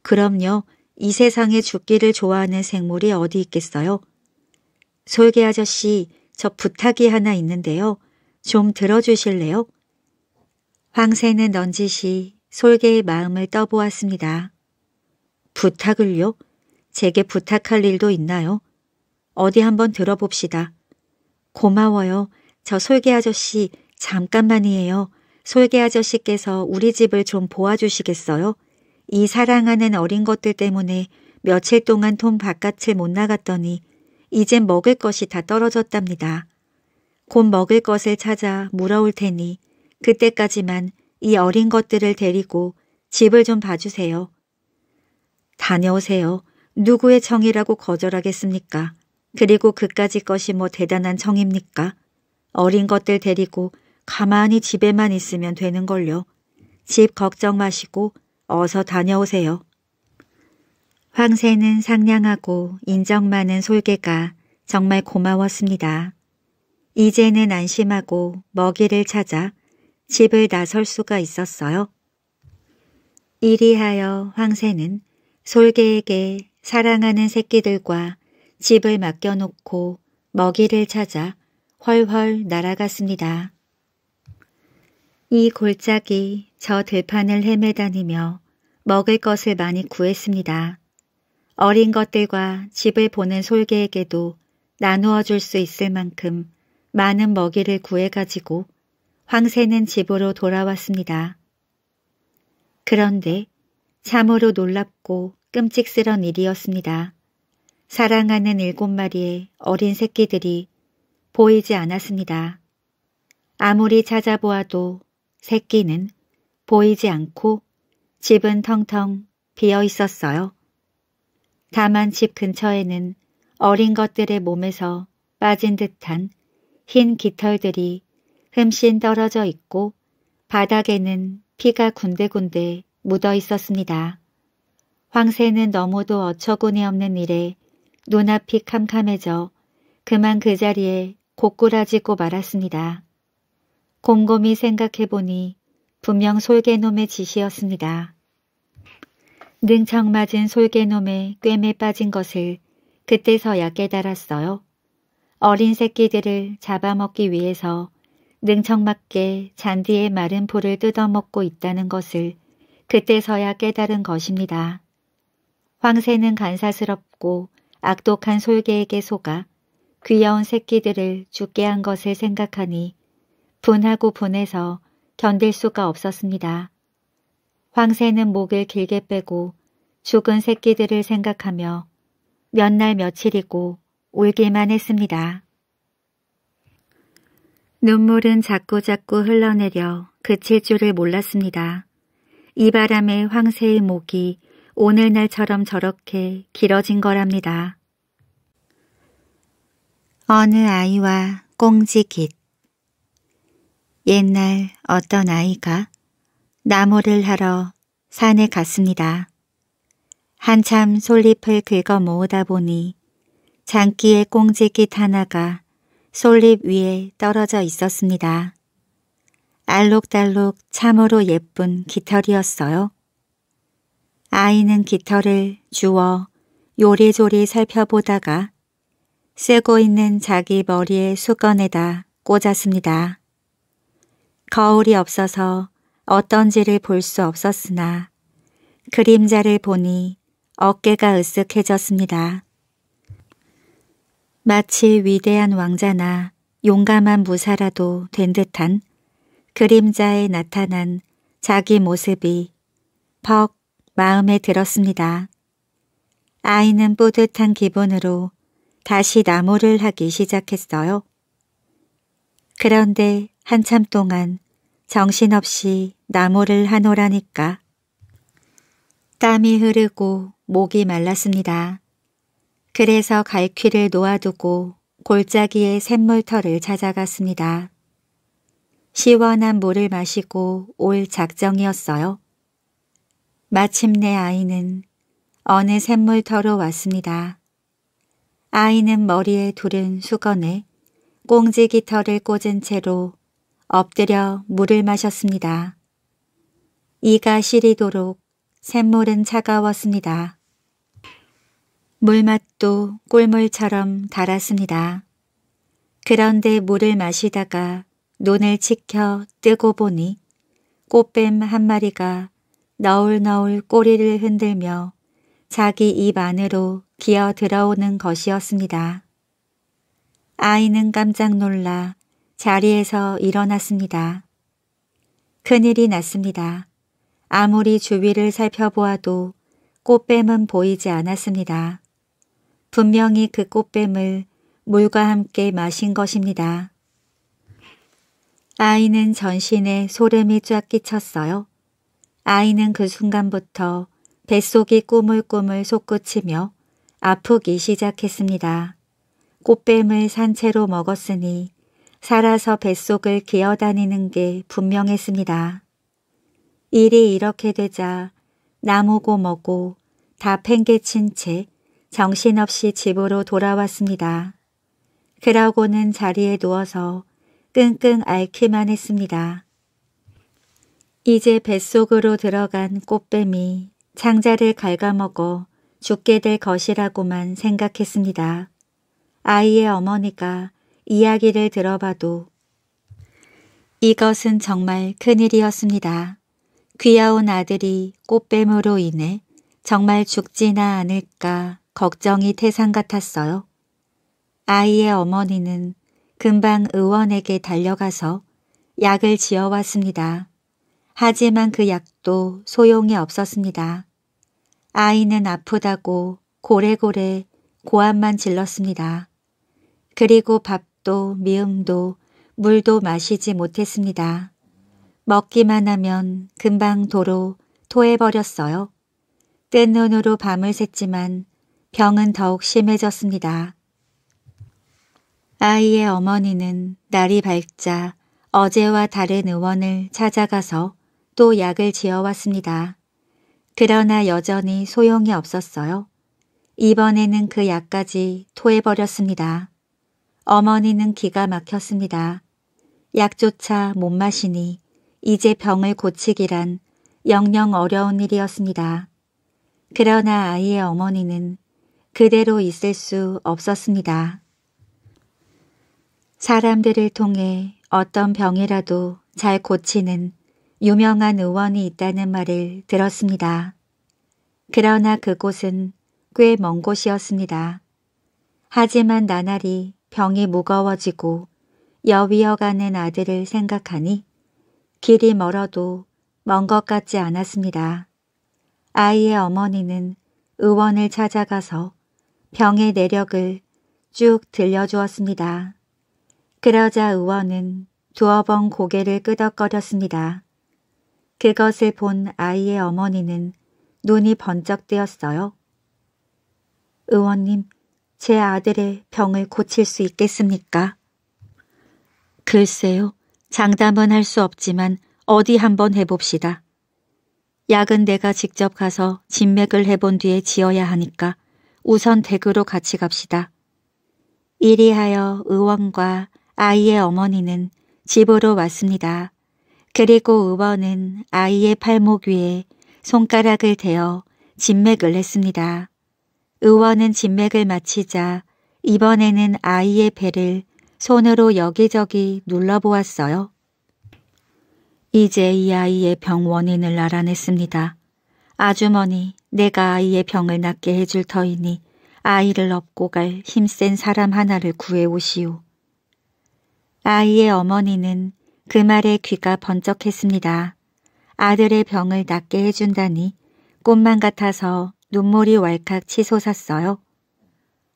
그럼요. 이 세상에 죽기를 좋아하는 생물이 어디 있겠어요? 솔개 아저씨, 저 부탁이 하나 있는데요. 좀 들어주실래요? 황새는 넌지시 솔개의 마음을 떠보았습니다. 부탁을요? 제게 부탁할 일도 있나요? 어디 한번 들어봅시다. 고마워요. 저 솔개 아저씨 잠깐만이에요. 솔개 아저씨께서 우리 집을 좀 보아주시겠어요? 이 사랑하는 어린 것들 때문에 며칠 동안 돈 바깥을 못 나갔더니 이젠 먹을 것이 다 떨어졌답니다. 곧 먹을 것을 찾아 물어올 테니 그때까지만 이 어린 것들을 데리고 집을 좀 봐주세요. 다녀오세요. 누구의 청이라고 거절하겠습니까? 그리고 그까지 것이 뭐 대단한 청입니까 어린 것들 데리고 가만히 집에만 있으면 되는걸요. 집 걱정 마시고 어서 다녀오세요. 황새는 상냥하고 인정 많은 솔개가 정말 고마웠습니다. 이제는 안심하고 먹이를 찾아 집을 나설 수가 있었어요. 이리하여 황새는 솔개에게 사랑하는 새끼들과 집을 맡겨놓고 먹이를 찾아 훨훨 날아갔습니다. 이 골짜기 저 들판을 헤매다니며 먹을 것을 많이 구했습니다. 어린 것들과 집을 보는 솔개에게도 나누어 줄 수 있을 만큼 많은 먹이를 구해가지고 황새는 집으로 돌아왔습니다. 그런데 참으로 놀랍고 끔찍스런 일이었습니다. 사랑하는 일곱 마리의 어린 새끼들이 보이지 않았습니다. 아무리 찾아보아도 새끼는 보이지 않고 집은 텅텅 비어 있었어요. 다만 집 근처에는 어린 것들의 몸에서 빠진 듯한 흰 깃털들이 흠씬 떨어져 있고 바닥에는 피가 군데군데 묻어 있었습니다. 황새는 너무도 어처구니 없는 일에 눈앞이 캄캄해져 그만 그 자리에 고꾸라지고 말았습니다. 곰곰이 생각해보니 분명 솔개놈의 짓이었습니다. 능청 맞은 솔개놈의 꿰매 빠진 것을 그때서야 깨달았어요. 어린 새끼들을 잡아먹기 위해서 능청맞게 잔디의 마른 풀을 뜯어먹고 있다는 것을 그때서야 깨달은 것입니다. 황새는 간사스럽고 악독한 솔개에게 속아 귀여운 새끼들을 죽게 한 것을 생각하니 분하고 분해서 견딜 수가 없었습니다. 황새는 목을 길게 빼고 죽은 새끼들을 생각하며 몇 날 며칠이고 울기만 했습니다. 눈물은 자꾸자꾸 흘러내려 그칠 줄을 몰랐습니다. 이 바람에 황새의 목이 오늘날처럼 저렇게 길어진 거랍니다. 어느 아이와 꽁지깃 옛날 어떤 아이가 나무를 하러 산에 갔습니다. 한참 솔잎을 긁어 모으다 보니 장기의 꽁지깃 하나가 솔잎 위에 떨어져 있었습니다. 알록달록 참으로 예쁜 깃털이었어요. 아이는 깃털을 주워 요리조리 살펴보다가 쓰고 있는 자기 머리에 수건에다 꽂았습니다. 거울이 없어서 어떤지를 볼 수 없었으나 그림자를 보니 어깨가 으쓱해졌습니다. 마치 위대한 왕자나 용감한 무사라도 된 듯한 그림자에 나타난 자기 모습이 퍽 마음에 들었습니다. 아이는 뿌듯한 기분으로 다시 나무를 하기 시작했어요. 그런데 한참 동안 정신없이 나무를 하노라니까. 땀이 흐르고 목이 말랐습니다. 그래서 갈퀴를 놓아두고 골짜기에 샘물터를 찾아갔습니다. 시원한 물을 마시고 올 작정이었어요. 마침내 아이는 어느 샘물터로 왔습니다. 아이는 머리에 두른 수건에 꽁지깃털을 꽂은 채로 엎드려 물을 마셨습니다. 이가 시리도록 샘물은 차가웠습니다. 물맛도 꿀물처럼 달았습니다. 그런데 물을 마시다가 눈을 치켜 뜨고 보니 꽃뱀 한 마리가 너울너울 꼬리를 흔들며 자기 입 안으로 기어 들어오는 것이었습니다. 아이는 깜짝 놀라 자리에서 일어났습니다. 큰일이 났습니다. 아무리 주위를 살펴보아도 꽃뱀은 보이지 않았습니다. 분명히 그 꽃뱀을 물과 함께 마신 것입니다. 아이는 전신에 소름이 쫙 끼쳤어요. 아이는 그 순간부터 뱃속이 꾸물꾸물 솟구치며 아프기 시작했습니다. 꽃뱀을 산채로 먹었으니 살아서 뱃속을 기어다니는 게 분명했습니다. 일이 이렇게 되자 나무고 뭐고 다 팽개친 채 정신없이 집으로 돌아왔습니다. 그러고는 자리에 누워서 끙끙 앓기만 했습니다. 이제 뱃속으로 들어간 꽃뱀이 창자를 갉아먹어 죽게 될 것이라고만 생각했습니다. 아이의 어머니가 이야기를 들어봐도 이것은 정말 큰일이었습니다. 귀여운 아들이 꽃뱀으로 인해 정말 죽지나 않을까 걱정이 태산 같았어요. 아이의 어머니는 금방 의원에게 달려가서 약을 지어왔습니다. 하지만 그 약도 소용이 없었습니다. 아이는 아프다고 고래고래 고함만 질렀습니다. 그리고 밥또 미음도 물도 마시지 못했습니다. 먹기만 하면 금방 도로 토해버렸어요. 뜬 눈으로 밤을 샜지만 병은 더욱 심해졌습니다. 아이의 어머니는 날이 밝자 어제와 다른 의원을 찾아가서 또 약을 지어왔습니다. 그러나 여전히 소용이 없었어요. 이번에는 그 약까지 토해버렸습니다. 어머니는 기가 막혔습니다. 약조차 못 마시니 이제 병을 고치기란 영영 어려운 일이었습니다. 그러나 아이의 어머니는 그대로 있을 수 없었습니다. 사람들을 통해 어떤 병이라도 잘 고치는 유명한 의원이 있다는 말을 들었습니다. 그러나 그곳은 꽤 먼 곳이었습니다. 하지만 나날이 병이 무거워지고 여위어가는 아들을 생각하니 길이 멀어도 먼 것 같지 않았습니다. 아이의 어머니는 의원을 찾아가서 병의 내력을 쭉 들려주었습니다. 그러자 의원은 두어 번 고개를 끄덕거렸습니다. 그것을 본 아이의 어머니는 눈이 번쩍 뜨였어요. 의원님, 제 아들의 병을 고칠 수 있겠습니까? 글쎄요. 장담은 할 수 없지만 어디 한번 해봅시다. 약은 내가 직접 가서 진맥을 해본 뒤에 지어야 하니까 우선 댁으로 같이 갑시다. 이리하여 의원과 아이의 어머니는 집으로 왔습니다. 그리고 의원은 아이의 팔목 위에 손가락을 대어 진맥을 했습니다. 의원은 진맥을 마치자 이번에는 아이의 배를 손으로 여기저기 눌러보았어요. 이제 이 아이의 병 원인을 알아냈습니다. 아주머니, 내가 아이의 병을 낫게 해줄 터이니 아이를 업고 갈 힘센 사람 하나를 구해오시오. 아이의 어머니는 그 말에 귀가 번쩍했습니다. 아들의 병을 낫게 해준다니 꽃만 같아서 눈물이 왈칵 치솟았어요.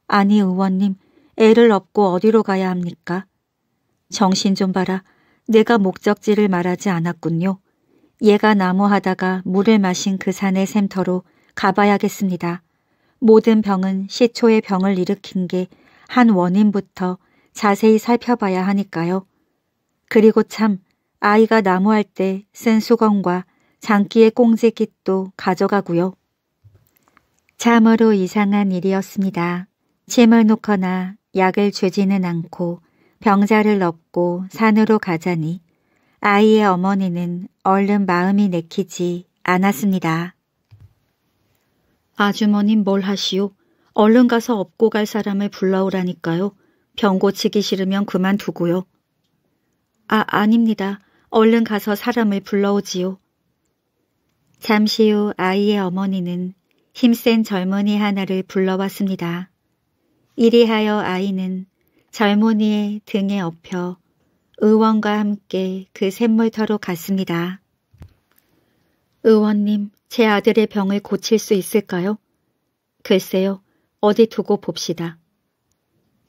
아니 의원님, 애를 업고 어디로 가야 합니까? 정신 좀 봐라. 내가 목적지를 말하지 않았군요. 얘가 나무하다가 물을 마신 그 산의 샘터로 가봐야겠습니다. 모든 병은 시초의 병을 일으킨 게 한 원인부터 자세히 살펴봐야 하니까요. 그리고 참 아이가 나무할 때 쓴 수건과 장기의 꽁지깃도 가져가고요. 참으로 이상한 일이었습니다. 침을 놓거나 약을 주지는 않고 병자를 업고 산으로 가자니 아이의 어머니는 얼른 마음이 내키지 않았습니다. 아주머님 뭘 하시오? 얼른 가서 업고 갈 사람을 불러오라니까요. 병 고치기 싫으면 그만두고요. 아, 아닙니다. 얼른 가서 사람을 불러오지요. 잠시 후 아이의 어머니는 힘센 젊은이 하나를 불러왔습니다. 이리하여 아이는 젊은이의 등에 업혀 의원과 함께 그 샘물터로 갔습니다. 의원님, 제 아들의 병을 고칠 수 있을까요? 글쎄요, 어디 두고 봅시다.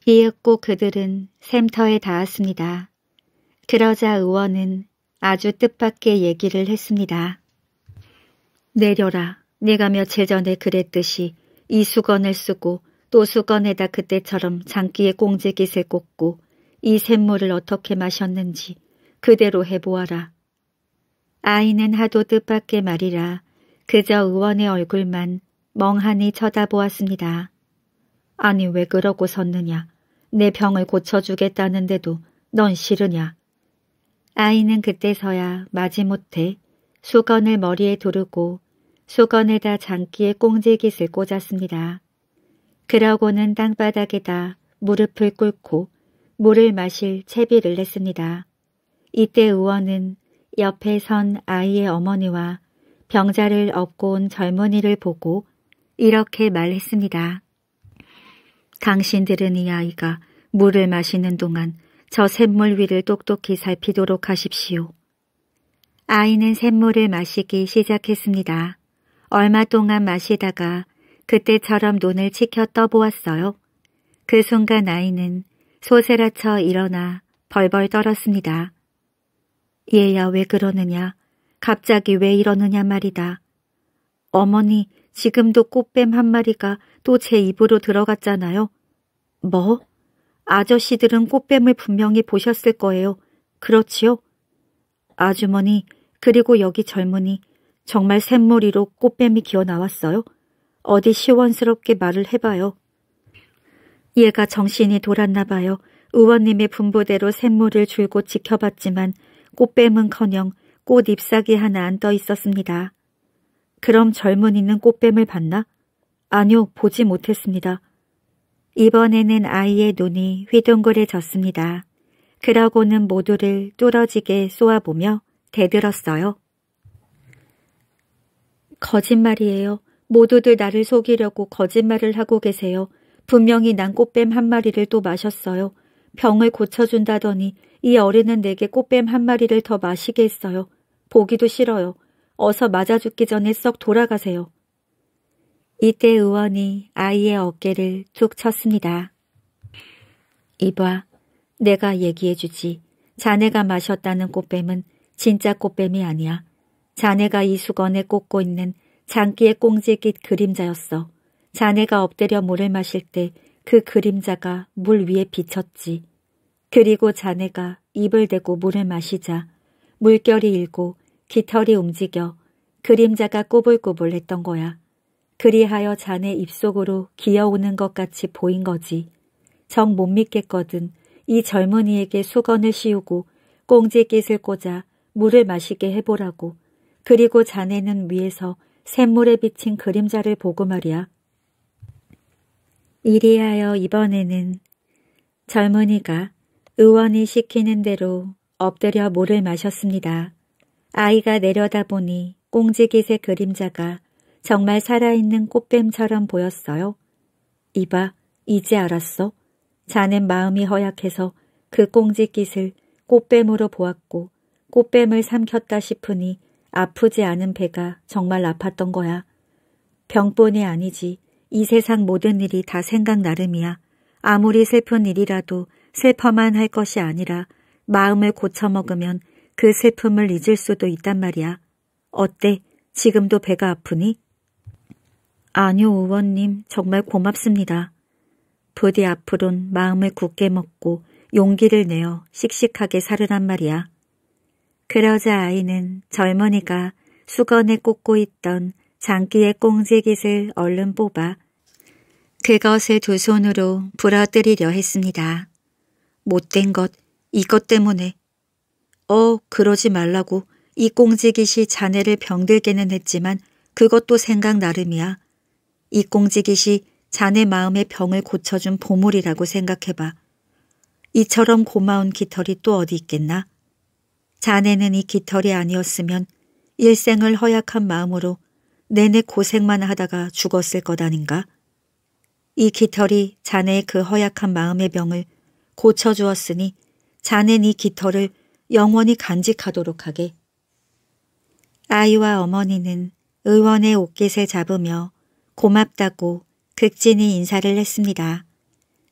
이윽고 그들은 샘터에 닿았습니다. 그러자 의원은 아주 뜻밖의 얘기를 했습니다. 내려라. 내가 며칠 전에 그랬듯이 이 수건을 쓰고 또 수건에다 그때처럼 장기의 꽁지깃을 꽂고 이 샘물을 어떻게 마셨는지 그대로 해보아라. 아이는 하도 뜻밖의 말이라 그저 의원의 얼굴만 멍하니 쳐다보았습니다. 아니 왜 그러고 섰느냐. 내 병을 고쳐주겠다는데도 넌 싫으냐. 아이는 그때서야 마지못해 수건을 머리에 두르고 수건에다 장기에 꽁지깃을 꽂았습니다. 그러고는 땅바닥에다 무릎을 꿇고 물을 마실 채비를 냈습니다. 이때 의원은 옆에 선 아이의 어머니와 병자를 업고 온 젊은이를 보고 이렇게 말했습니다. 당신들은 이 아이가 물을 마시는 동안 저 샘물 위를 똑똑히 살피도록 하십시오. 아이는 샘물을 마시기 시작했습니다. 얼마 동안 마시다가 그때처럼 눈을 치켜 떠보았어요. 그 순간 아이는 소세라쳐 일어나 벌벌 떨었습니다. 얘야 왜 그러느냐. 갑자기 왜 이러느냐 말이다. 어머니 지금도 꽃뱀 한 마리가 또 제 입으로 들어갔잖아요. 뭐? 아저씨들은 꽃뱀을 분명히 보셨을 거예요. 그렇지요? 아주머니 그리고 여기 젊은이 정말 샘머리로 꽃뱀이 기어 나왔어요. 어디 시원스럽게 말을 해봐요. 얘가 정신이 돌았나 봐요. 의원님의 분부대로 샘물을 줄곧 지켜봤지만 꽃뱀은커녕 꽃 잎사귀 하나 안 떠 있었습니다. 그럼 젊은이는 꽃뱀을 봤나? 아니요, 보지 못했습니다. 이번에는 아이의 눈이 휘둥그레졌습니다. 그러고는 모두를 뚫어지게 쏘아보며 대들었어요. 거짓말이에요. 모두들 나를 속이려고 거짓말을 하고 계세요. 분명히 난 꽃뱀 한 마리를 또 마셨어요. 병을 고쳐준다더니 이어린은 내게 꽃뱀 한 마리를 더 마시게 했어요. 보기도 싫어요. 어서 맞아 죽기 전에 썩 돌아가세요. 이때 의원이 아이의 어깨를 툭 쳤습니다. 이봐, 내가 얘기해주지. 자네가 마셨다는 꽃뱀은 진짜 꽃뱀이 아니야. 자네가 이 수건에 꽂고 있는 장기의 꽁지깃 그림자였어. 자네가 엎드려 물을 마실 때 그 그림자가 물 위에 비쳤지. 그리고 자네가 입을 대고 물을 마시자 물결이 일고 깃털이 움직여 그림자가 꼬불꼬불했던 거야. 그리하여 자네 입속으로 기어오는 것 같이 보인 거지. 정 못 믿겠거든 이 젊은이에게 수건을 씌우고 꽁지깃을 꽂아 물을 마시게 해보라고 그리고 자네는 위에서 샘물에 비친 그림자를 보고 말이야. 이리하여 이번에는 젊은이가 의원이 시키는 대로 엎드려 물을 마셨습니다. 아이가 내려다보니 꽁지깃의 그림자가 정말 살아있는 꽃뱀처럼 보였어요. 이봐, 이제 알았어. 자넨 마음이 허약해서 그 꽁지깃을 꽃뱀으로 보았고 꽃뱀을 삼켰다 싶으니 아프지 않은 배가 정말 아팠던 거야. 병뿐이 아니지. 이 세상 모든 일이 다 생각 나름이야. 아무리 슬픈 일이라도 슬퍼만 할 것이 아니라 마음을 고쳐먹으면 그 슬픔을 잊을 수도 있단 말이야. 어때? 지금도 배가 아프니? 아니요, 의원님. 정말 고맙습니다. 부디 앞으론 마음을 굳게 먹고 용기를 내어 씩씩하게 살으란 말이야. 그러자 아이는 젊은이가 수건에 꽂고 있던 장기의 꽁지깃을 얼른 뽑아 그것을 두 손으로 부러뜨리려 했습니다. 못된 것, 이것 때문에. 어, 그러지 말라고 이 꽁지깃이 자네를 병들게는 했지만 그것도 생각 나름이야. 이 꽁지깃이 자네 마음의 병을 고쳐준 보물이라고 생각해봐. 이처럼 고마운 깃털이 또 어디 있겠나? 자네는 이 깃털이 아니었으면 일생을 허약한 마음으로 내내 고생만 하다가 죽었을 것 아닌가? 이 깃털이 자네의 그 허약한 마음의 병을 고쳐주었으니 자네는이 깃털을 영원히 간직하도록 하게. 아이와 어머니는 의원의 옷깃을 잡으며 고맙다고 극진히 인사를 했습니다.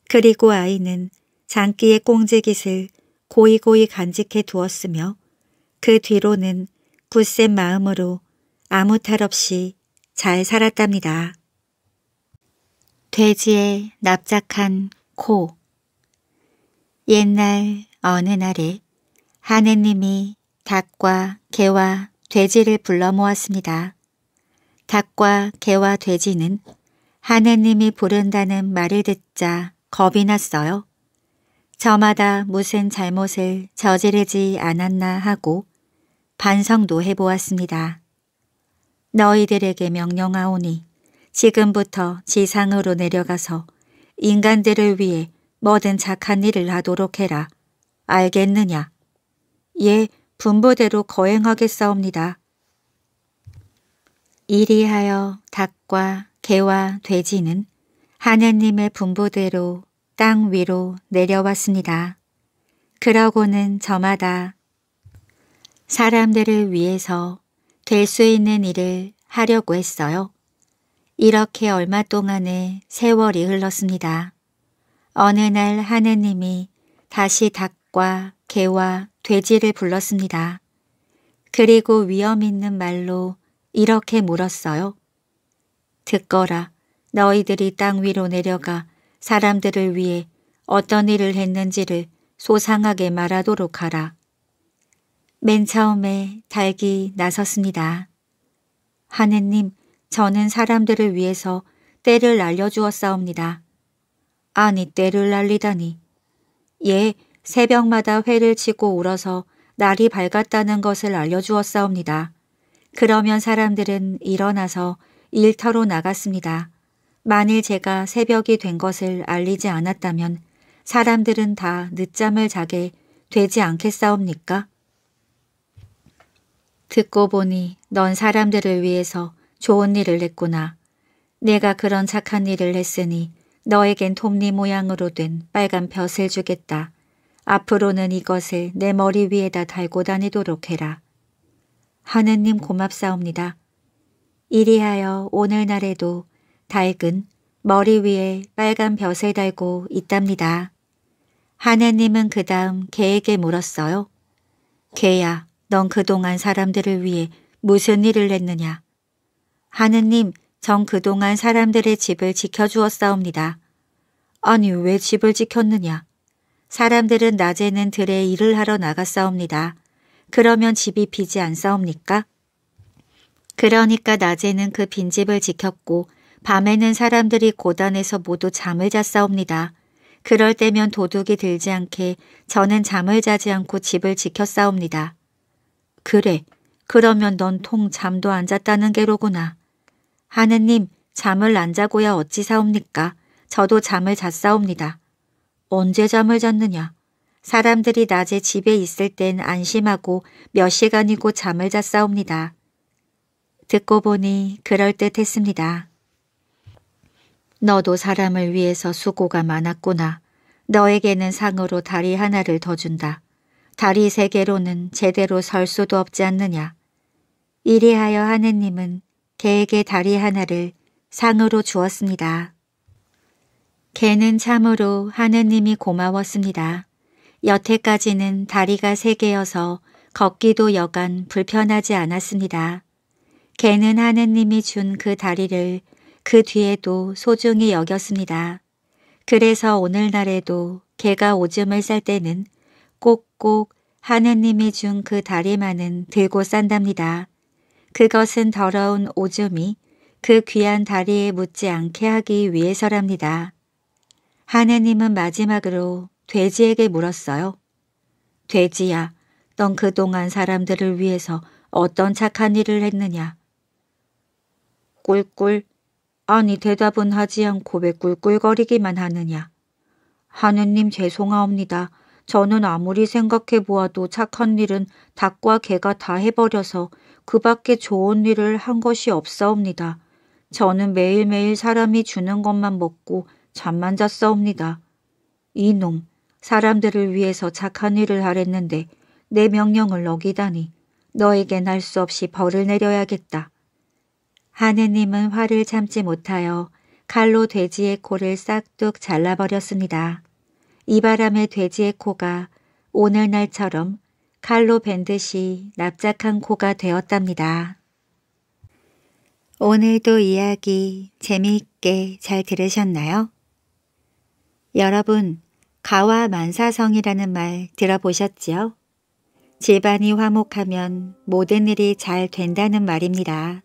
그리고 아이는 장기의 꽁지깃을 고이고이 간직해 두었으며 그 뒤로는 굳센 마음으로 아무 탈 없이 잘 살았답니다. 돼지의 납작한 코 옛날 어느 날에 하느님이 닭과 개와 돼지를 불러 모았습니다. 닭과 개와 돼지는 하느님이 부른다는 말을 듣자 겁이 났어요. 저마다 무슨 잘못을 저지르지 않았나 하고 반성도 해보았습니다. 너희들에게 명령하오니 지금부터 지상으로 내려가서 인간들을 위해 뭐든 착한 일을 하도록 해라. 알겠느냐? 예, 분부대로 거행하겠사옵니다. 이리하여 닭과 개와 돼지는 하느님의 분부대로 땅 위로 내려왔습니다. 그러고는 저마다 사람들을 위해서 될 수 있는 일을 하려고 했어요. 이렇게 얼마 동안의 세월이 흘렀습니다. 어느 날 하느님이 다시 닭과 개와 돼지를 불렀습니다. 그리고 위험 있는 말로 이렇게 물었어요. 듣거라, 너희들이 땅 위로 내려가 사람들을 위해 어떤 일을 했는지를 소상하게 말하도록 하라. 맨 처음에 닭이 나섰습니다. 하느님, 저는 사람들을 위해서 때를 날려주었사옵니다. 아니, 때를 날리다니. 예, 새벽마다 회를 치고 울어서 날이 밝았다는 것을 알려주었사옵니다. 그러면 사람들은 일어나서 일터로 나갔습니다. 만일 제가 새벽이 된 것을 알리지 않았다면 사람들은 다 늦잠을 자게 되지 않겠사옵니까? 듣고 보니 넌 사람들을 위해서 좋은 일을 했구나. 내가 그런 착한 일을 했으니 너에겐 톱니 모양으로 된 빨간 벼슬 주겠다. 앞으로는 이것을 내 머리 위에다 달고 다니도록 해라. 하느님 고맙사옵니다. 이리하여 오늘날에도 닭은 머리 위에 빨간 벼슬 달고 있답니다. 하느님은그 다음 개에게 물었어요. 개야, 넌 그동안 사람들을 위해 무슨 일을 했느냐? 하느님, 전 그동안 사람들의 집을 지켜주었사옵니다. 아니, 왜 집을 지켰느냐? 사람들은 낮에는 들에 일을 하러 나갔사옵니다. 그러면 집이 비지 않사옵니까? 그러니까 낮에는 그 빈집을 지켰고 밤에는 사람들이 고단에서 모두 잠을 잤사옵니다. 그럴 때면 도둑이 들지 않게 저는 잠을 자지 않고 집을 지켰사옵니다. 그래, 그러면 넌 통 잠도 안 잤다는 게로구나. 하느님, 잠을 안 자고야 어찌 사옵니까? 저도 잠을 잤사옵니다. 언제 잠을 잤느냐? 사람들이 낮에 집에 있을 땐 안심하고 몇 시간이고 잠을 잤사옵니다. 듣고 보니 그럴듯했습니다. 너도 사람을 위해서 수고가 많았구나. 너에게는 상으로 다리 하나를 더 준다. 다리 세 개로는 제대로 설 수도 없지 않느냐. 이리하여 하느님은 개에게 다리 하나를 상으로 주었습니다. 개는 참으로 하느님이 고마웠습니다. 여태까지는 다리가 세 개여서 걷기도 여간 불편하지 않았습니다. 개는 하느님이 준 그 다리를 그 뒤에도 소중히 여겼습니다. 그래서 오늘날에도 개가 오줌을 쌀 때는 꼭꼭 하느님이 준 그 다리만은 들고 싼답니다. 그것은 더러운 오줌이 그 귀한 다리에 묻지 않게 하기 위해서랍니다. 하느님은 마지막으로 돼지에게 물었어요. 돼지야, 넌 그동안 사람들을 위해서 어떤 착한 일을 했느냐? 꿀꿀 아니 대답은 하지 않고 왜 꿀꿀거리기만 하느냐. 하느님 죄송하옵니다. 저는 아무리 생각해 보아도 착한 일은 닭과 개가 다 해버려서 그 밖에 좋은 일을 한 것이 없사옵니다. 저는 매일매일 사람이 주는 것만 먹고 잠만 잤사옵니다. 이놈, 사람들을 위해서 착한 일을 하랬는데 내 명령을 어기다니 너에게 날 수 없이 벌을 내려야겠다. 하느님은 화를 참지 못하여 칼로 돼지의 코를 싹둑 잘라버렸습니다. 이 바람에 돼지의 코가 오늘날처럼 칼로 밴 듯이 납작한 코가 되었답니다. 오늘도 이야기 재미있게 잘 들으셨나요? 여러분, 가와 만사성이라는 말 들어보셨지요? 집안이 화목하면 모든 일이 잘 된다는 말입니다.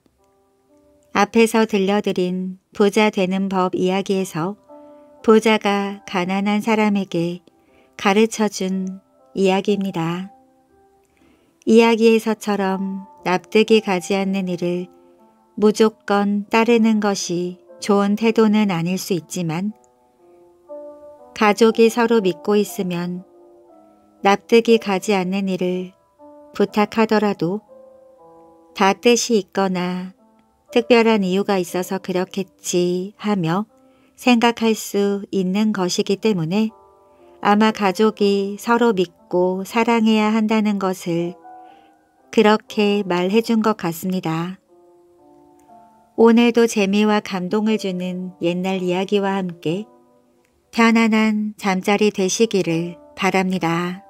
앞에서 들려드린 부자 되는 법 이야기에서 부자가 가난한 사람에게 가르쳐준 이야기입니다. 이야기에서처럼 납득이 가지 않는 일을 무조건 따르는 것이 좋은 태도는 아닐 수 있지만 가족이 서로 믿고 있으면 납득이 가지 않는 일을 부탁하더라도 다 뜻이 있거나 특별한 이유가 있어서 그렇겠지 하며 생각할 수 있는 것이기 때문에 아마 가족이 서로 믿고 사랑해야 한다는 것을 그렇게 말해준 것 같습니다. 오늘도 재미와 감동을 주는 옛날 이야기와 함께 편안한 잠자리 되시기를 바랍니다.